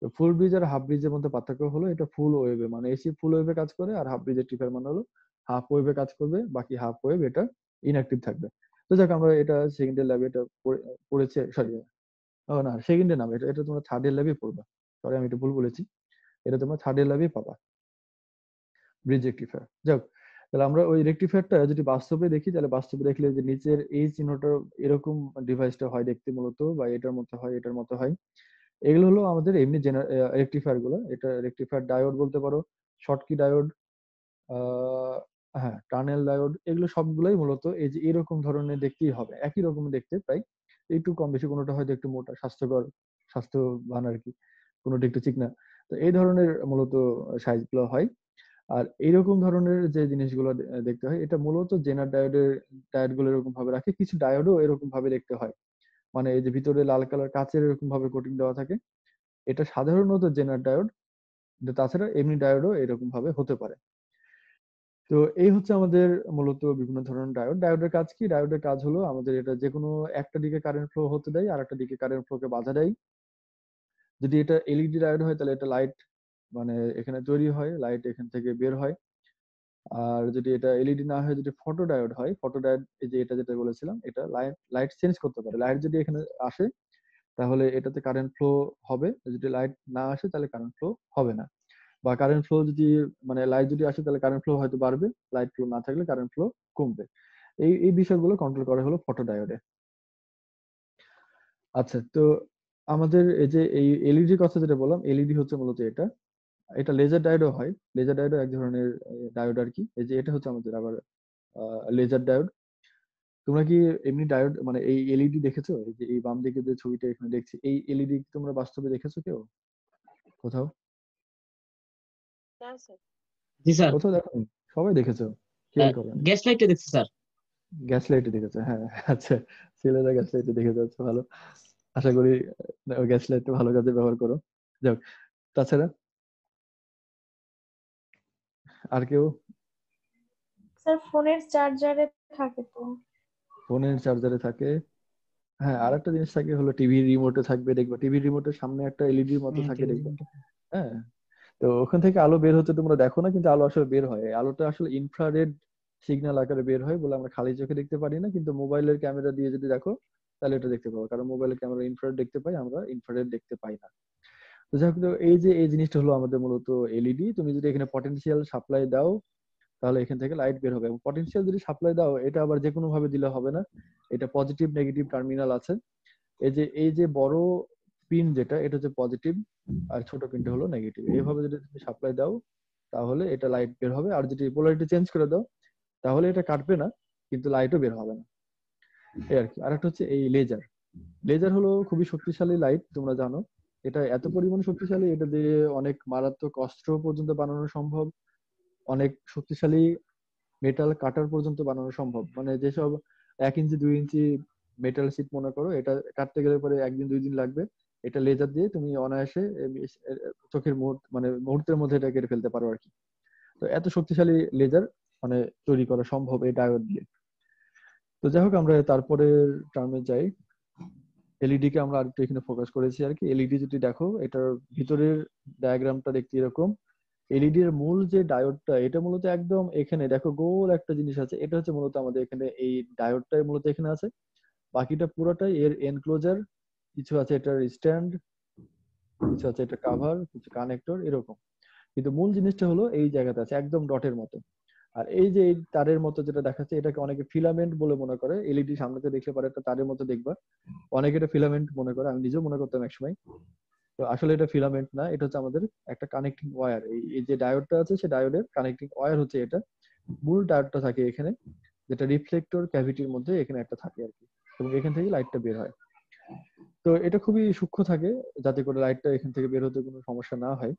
তো ফুল ব্রিজ আর হাফ ব্রিজের মধ্যে পার্থক্য হলো এটা ফুল ওয়েভে মানে এসি ফুল ওয়েভে কাজ করে আর হাফ ব্রিজ রেকটিফায়ার মানে হলো হাফ ওয়েভে কাজ করবে বাকি হাফ ওয়েভ এটা ইনঅ্যাকটিভ থাকবে তো যাক আমরা এটা সেকেন্ড ইয়ার ল্যাবে এটা পড়েছে সরি না সেকেন্ড ইয়ার না এটা এটা তোমরা থার্ড ইয়ার ল্যাবে পড়বা সরি আমি এটা ভুল বলেছি এটা তোমরা থার্ড ইয়ার ল্যাবে পাবা ব্রিজ রেক্টিফায়ার যাক তাহলে আমরা ওই রেক্টিফায়ারটা যদি বাস্তবে দেখি তাহলে বাস্তবে দেখলে যে নিচের এই চিহ্নটা এরকম ডিভাইসটা হয় দেখতে মূলত বা এটার মতো হয় এটার মতো হয় এগুলো হলো আমাদের এমনি রেক্টিফায়ার গুলো এটা রেক্টিফায়ার ডায়োড বলতে পারো শর্টকি ডায়োড হ্যাঁ টানেল ডায়োড এগুলো সবগুলোই মূলত এই যে এরকম ধরনের দেখতেই হবে একই রকম দেখতে প্রায় একটু কম বেশি কোনোটা হয়তো একটু মোটা স্বাস্থ্যকর স্বাস্থ্যবান আর কি কোনোটা একটু না তো এই ধরনের মূলত সাইজগুলো হয় আর এইরকম ধরনের যে জিনিসগুলো দেখতে হয় এটা মূলত জেনার ডায়োডের ডায়োড গুলো এরকম ভাবে রাখে কিছু ডায়োডও এরকম ভাবে দেখতে হয় মানে এই যে ভিতরে লাল কালার কাচের এরকম ভাবে কোটিং দেওয়া থাকে এটা সাধারণত জেনার ডায়োড তাছাড়া এমনি ডায়োডও এরকম ভাবে হতে পারে তো এই হচ্ছে আমাদের মূলত বিভিন্ন ধরনের ডায়োড ডায়োডের কাজ কি ডায়োডের কাজ হলো আমাদের এটা যে কোনো একটা দিকে কারেন্ট ফ্লো হতে দেয় আর একটা দিকে কারেন্ট ফ্লোকে বাধা দেয় যদি এটা এলইডি e ডায়োড হয় তাহলে এটা লাইট মানে এখানে তৈরি হয় লাইট এখান থেকে বের হয় আর যদি এটা এলইডি না হয় যদি ফটো ডায়োড হয় ফটো ডায়োড এই যে এটা যেটা বলেছিলাম এটা লাইট লাইট চেঞ্জ করতে পারে লাইট যদি এখানে আসে তাহলে এটাতে কারেন্ট ফ্লো হবে যদি লাইট না আসে তাহলে কারেন্ট ফ্লো হবে না বা কারেন্ট ফ্লো যদি মানে লাইট যদি আসে তাহলে কারেন্ট ফ্লো হয়তো বাড়বে লাইট ফ্লো না থাকলে কারেন্ট ফ্লো কমবে এই এই বিষয়গুলো কন্ট্রোল করা হলো ফটো ডায়োডে আচ্ছা তো আমাদের এই যে এই এলইডি কথা যেটা বললাম এলইডি হচ্ছে মূলত এটা এটা লেজার ডায়োডও হয় লেজার ডায়োডও এক ধরনের ডায়োড আর কি এই যে এটা হচ্ছে আমাদের আবার লেজার ডায়োড তোমরা কি এমনি ডায়োড মানে এই এলইডি দেখেছো এই যে এই বাম দিকে যে ছবিটা এখানে দেখছি এই এলইডি তোমরা বাস্তবে দেখেছো কেউ কোথাও জি স্যার কোথাও দেখো সবাই দেখেছো খেয়াল হ্যাঁ, করো গ্যাস লাইটটা দেখছি স্যার গ্যাস লাইটে দেখেছো হ্যাঁ আচ্ছা ছেলেরা গ্যাস লাইট দেখে যাচ্ছে ভালো আশা করি গ্যাস লাইটটা ভালো কাজে ব্যবহার করো যাক তাছাড়া আর কেউ স্যার ফোনের চার্জারে থাকে তো ফোনের চার্জারে থাকে হ্যাঁ আর একটা জিনিস থাকে হলো টিভির রিমোটে থাকবে দেখবে টিভি রিমোটের সামনে একটা এলইডি মতো থাকে দেখবা হ্যাঁ তো ওখান থেকে আলো বের হতে তোমরা দেখো না কিন্তু আলো আসলে বের হয় আলোটা আসলে ইনফ্রারেড সিগন্যাল আকারে বের হয় বলে আমরা খালি চোখে দেখতে পারি না কিন্তু মোবাইলের ক্যামেরা দিয়ে যদি দেখো তাহলে এটা দেখতে পাবো কারণ মোবাইলের ক্যামেরা ইনফ্রারেড দেখতে পাই আমরা ইনফ্রারেড দেখতে পাই না তো যাই হোক এই যে এই জিনিসটা হলো আমাদের মূলত এলইডি e তুমি যদি এখানে পটেনশিয়াল সাপ্লাই দাও তাহলে এখান থেকে লাইট বের হবে এবং পটেনশিয়াল যদি সাপ্লাই দাও এটা আবার যে কোনো ভাবে দিলে হবে না এটা পজিটিভ নেগেটিভ টার্মিনাল আছে এই যে এই যে বড় পিন যেটা এটা হচ্ছে পজিটিভ আর ছোট পিনটা হলো নেগেটিভ এইভাবে যদি তুমি সাপ্লাই দাও তাহলে এটা লাইট বের হবে আর যদি পোলারিটি চেঞ্জ করে দাও তাহলে এটা কাটবে না কিন্তু লাইটও বের হবে না এই আর কি আর একটা হচ্ছে এই লেজার লেজার হলো খুবই শক্তিশালী লাইট তোমরা জানো এটা এত পরিমাণ শক্তিশালী এটা দিয়ে অনেক মারাত্মক অস্ত্র পর্যন্ত বানানো সম্ভব অনেক শক্তিশালী মেটাল কাটার পর্যন্ত বানানো সম্ভব মানে যেসব এক ইঞ্চি দুই ইঞ্চি মেটাল শিট মনে করো এটা কাটতে গেলে পরে একদিন দুই দিন লাগবে এটা লেজার দিয়ে তুমি অনায়াসে চোখের মুহূর্ত মানে মুহূর্তের মধ্যে এটা কেটে ফেলতে পারো আর কি তো এত শক্তিশালী লেজার মানে তৈরি করা সম্ভব এই ডায়োড দিয়ে তো যাই হোক আমরা তারপরে টার্মে যাই এলইডি e কে আমরা আরেকটু এখানে ফোকাস করেছি আর কি এলইডি e যদি দেখো এটার ভিতরের ডায়াগ্রামটা দেখতে এরকম এলইডি e এর মূল যে ডায়োডটা এটা মূলত একদম এখানে দেখো গোল একটা জিনিস আছে এটা হচ্ছে মূলত আমাদের এখানে এই ডায়োডটাই মূলত এখানে আছে বাকিটা পুরোটাই এর এনক্লোজার কিছু আছে এটার স্ট্যান্ড কিছু আছে এটা কাভার কিছু কানেক্টর এরকম কিন্তু মূল জিনিসটা হলো এই জায়গাতে আছে একদম ডটের মতো আর এই যে তারের মতো যেটা দেখাচ্ছে এটাকে অনেকে ফিলামেন্ট বলে মনে করে এলইডি সামনেতে দেখলে পারে একটা তারের মতো দেখবা অনেকে এটা ফিলামেন্ট মনে করে আমি নিজেও মনে করতাম একসময় তো আসলে এটা ফিলামেন্ট না এটা হচ্ছে আমাদের একটা কানেক্টিং ওয়্যার এই যে ডায়োডটা আছে সে ডায়োডের কানেক্টিং ওয়্যার হচ্ছে এটা মূল ডায়োডটা থাকে এখানে যেটা রিফ্লেক্টর ক্যাভিটির মধ্যে এখানে একটা থাকে আর কি এবং এখান থেকে লাইটটা বের হয় তো এটা খুবই সূক্ষ্ম থাকে যাতে করে লাইটটা এখান থেকে বের হতে কোনো সমস্যা না হয়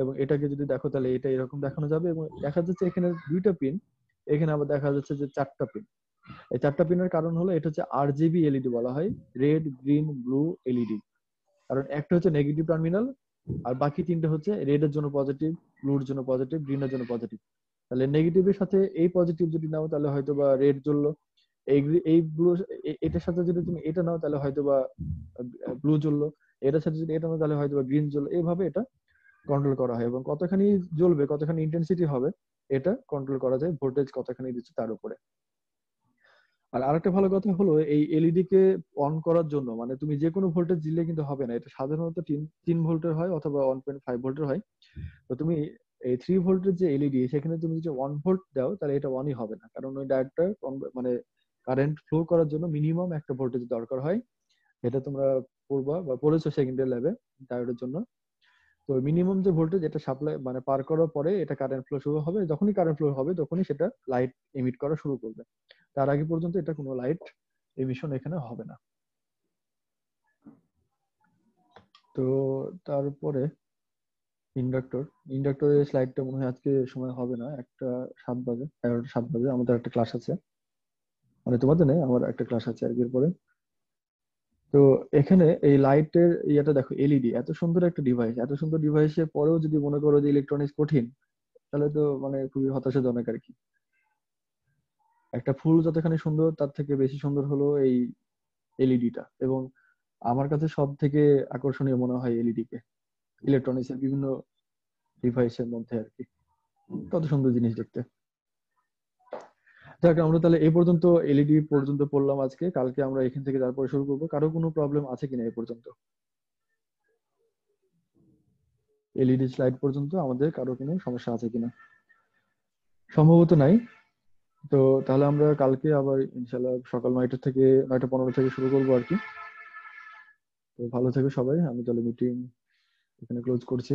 এবং এটাকে যদি দেখো তাহলে এটা এরকম দেখানো যাবে এবং দেখা যাচ্ছে এখানে দুইটা পিন এখানে আবার দেখা যাচ্ছে যে চারটা পিন এই চারটা পিনের কারণ হলো এটা হচ্ছে আর জিবি এলইডি বলা হয় রেড গ্রিন ব্লু এলইডি কারণ একটা হচ্ছে নেগেটিভ টার্মিনাল আর বাকি তিনটা হচ্ছে রেড এর জন্য পজিটিভ ব্লুর জন্য পজিটিভ গ্রিনের জন্য পজিটিভ তাহলে নেগেটিভের সাথে এই পজিটিভ যদি নাও তাহলে হয়তো বা রেড জ্বললো এই এই ব্লু এটার সাথে যদি তুমি এটা নাও তাহলে হয়তো বা ব্লু জ্বললো এটার সাথে যদি এটা নাও তাহলে হয়তো বা গ্রিন জ্বললো এইভাবে এটা কন্ট্রোল করা হয় এবং কতখানি জ্বলবে কতখানি ইন্টেন্সিটি হবে এটা কন্ট্রোল করা যায় ভোল্টেজ কতখানি দিচ্ছে তার উপরে আর আরেকটা ভালো কথা হলো এই এলইডি e কে অন করার জন্য মানে তুমি যে কোনো ভোল্টেজ দিলে কিন্তু হবে না এটা সাধারণত তিন ভোল্টের হয় অথবা ওয়ান পয়েন্ট ফাইভ ভোল্টের হয় তো তুমি এই থ্রি ভোল্টের যে এলইডি e সেখানে তুমি যদি ওয়ান ভোল্ট দাও তাহলে এটা ওয়ানই হবে না কারণ ওই ডায়োডটা মানে কারেন্ট ফ্লো করার জন্য মিনিমাম একটা ভোল্টেজ দরকার হয় এটা তোমরা পড়বা বা পড়েছো সেকেন্ড ল্যাবে ডায়োডের জন্য তো মিনিমাম যে ভোল্টেজ এটা সাপ্লাই মানে পার করার পরে এটা কারেন্ট ফ্লো শুরু হবে যখনই কারেন্ট ফ্লো হবে তখনই সেটা লাইট এমিট করা শুরু করবে তার আগে পর্যন্ত এটা কোনো লাইট এমিশন এখানে হবে না তো তারপরে ইন্ডাক্টর ইন্ডাক্টরের স্লাইডটা মনে হয় আজকে সময় হবে না একটা সাত বাজে এগারোটা সাত বাজে আমাদের একটা ক্লাস আছে মানে তোমাদের নেই আমার একটা ক্লাস আছে আর পরে তো এখানে এই লাইটের ইয়েটা দেখো এলইডি e এত সুন্দর একটা ডিভাইস এত সুন্দর ডিভাইসের পরেও যদি মনে করো যে ইলেকট্রনিক্স কঠিন তাহলে তো মানে খুবই হতাশাজনক আর কি একটা ফুল যতখানি সুন্দর তার থেকে বেশি সুন্দর হলো এই এলইডিটা e এবং আমার কাছে সব থেকে আকর্ষণীয় মনে হয় এলইডি e কে ইলেকট্রনিক্স এর বিভিন্ন ডিভাইসের মধ্যে আর কি কত সুন্দর জিনিস দেখতে যাক আমরা তাহলে এই পর্যন্ত এলইডি e পর্যন্ত পড়লাম আজকে কালকে আমরা এখান থেকে তারপরে শুরু করব কারো কোনো প্রবলেম আছে কিনা এই পর্যন্ত এলইডি স্লাইড e পর্যন্ত আমাদের কারো কোনো সমস্যা আছে কিনা সম্ভবত নাই তো তাহলে আমরা কালকে আবার ইনশাল্লাহ সকাল নয়টা থেকে নয়টা পনেরো থেকে শুরু করবো আর কি তো ভালো থেকো সবাই আমি তাহলে মিটিং এখানে ক্লোজ করছি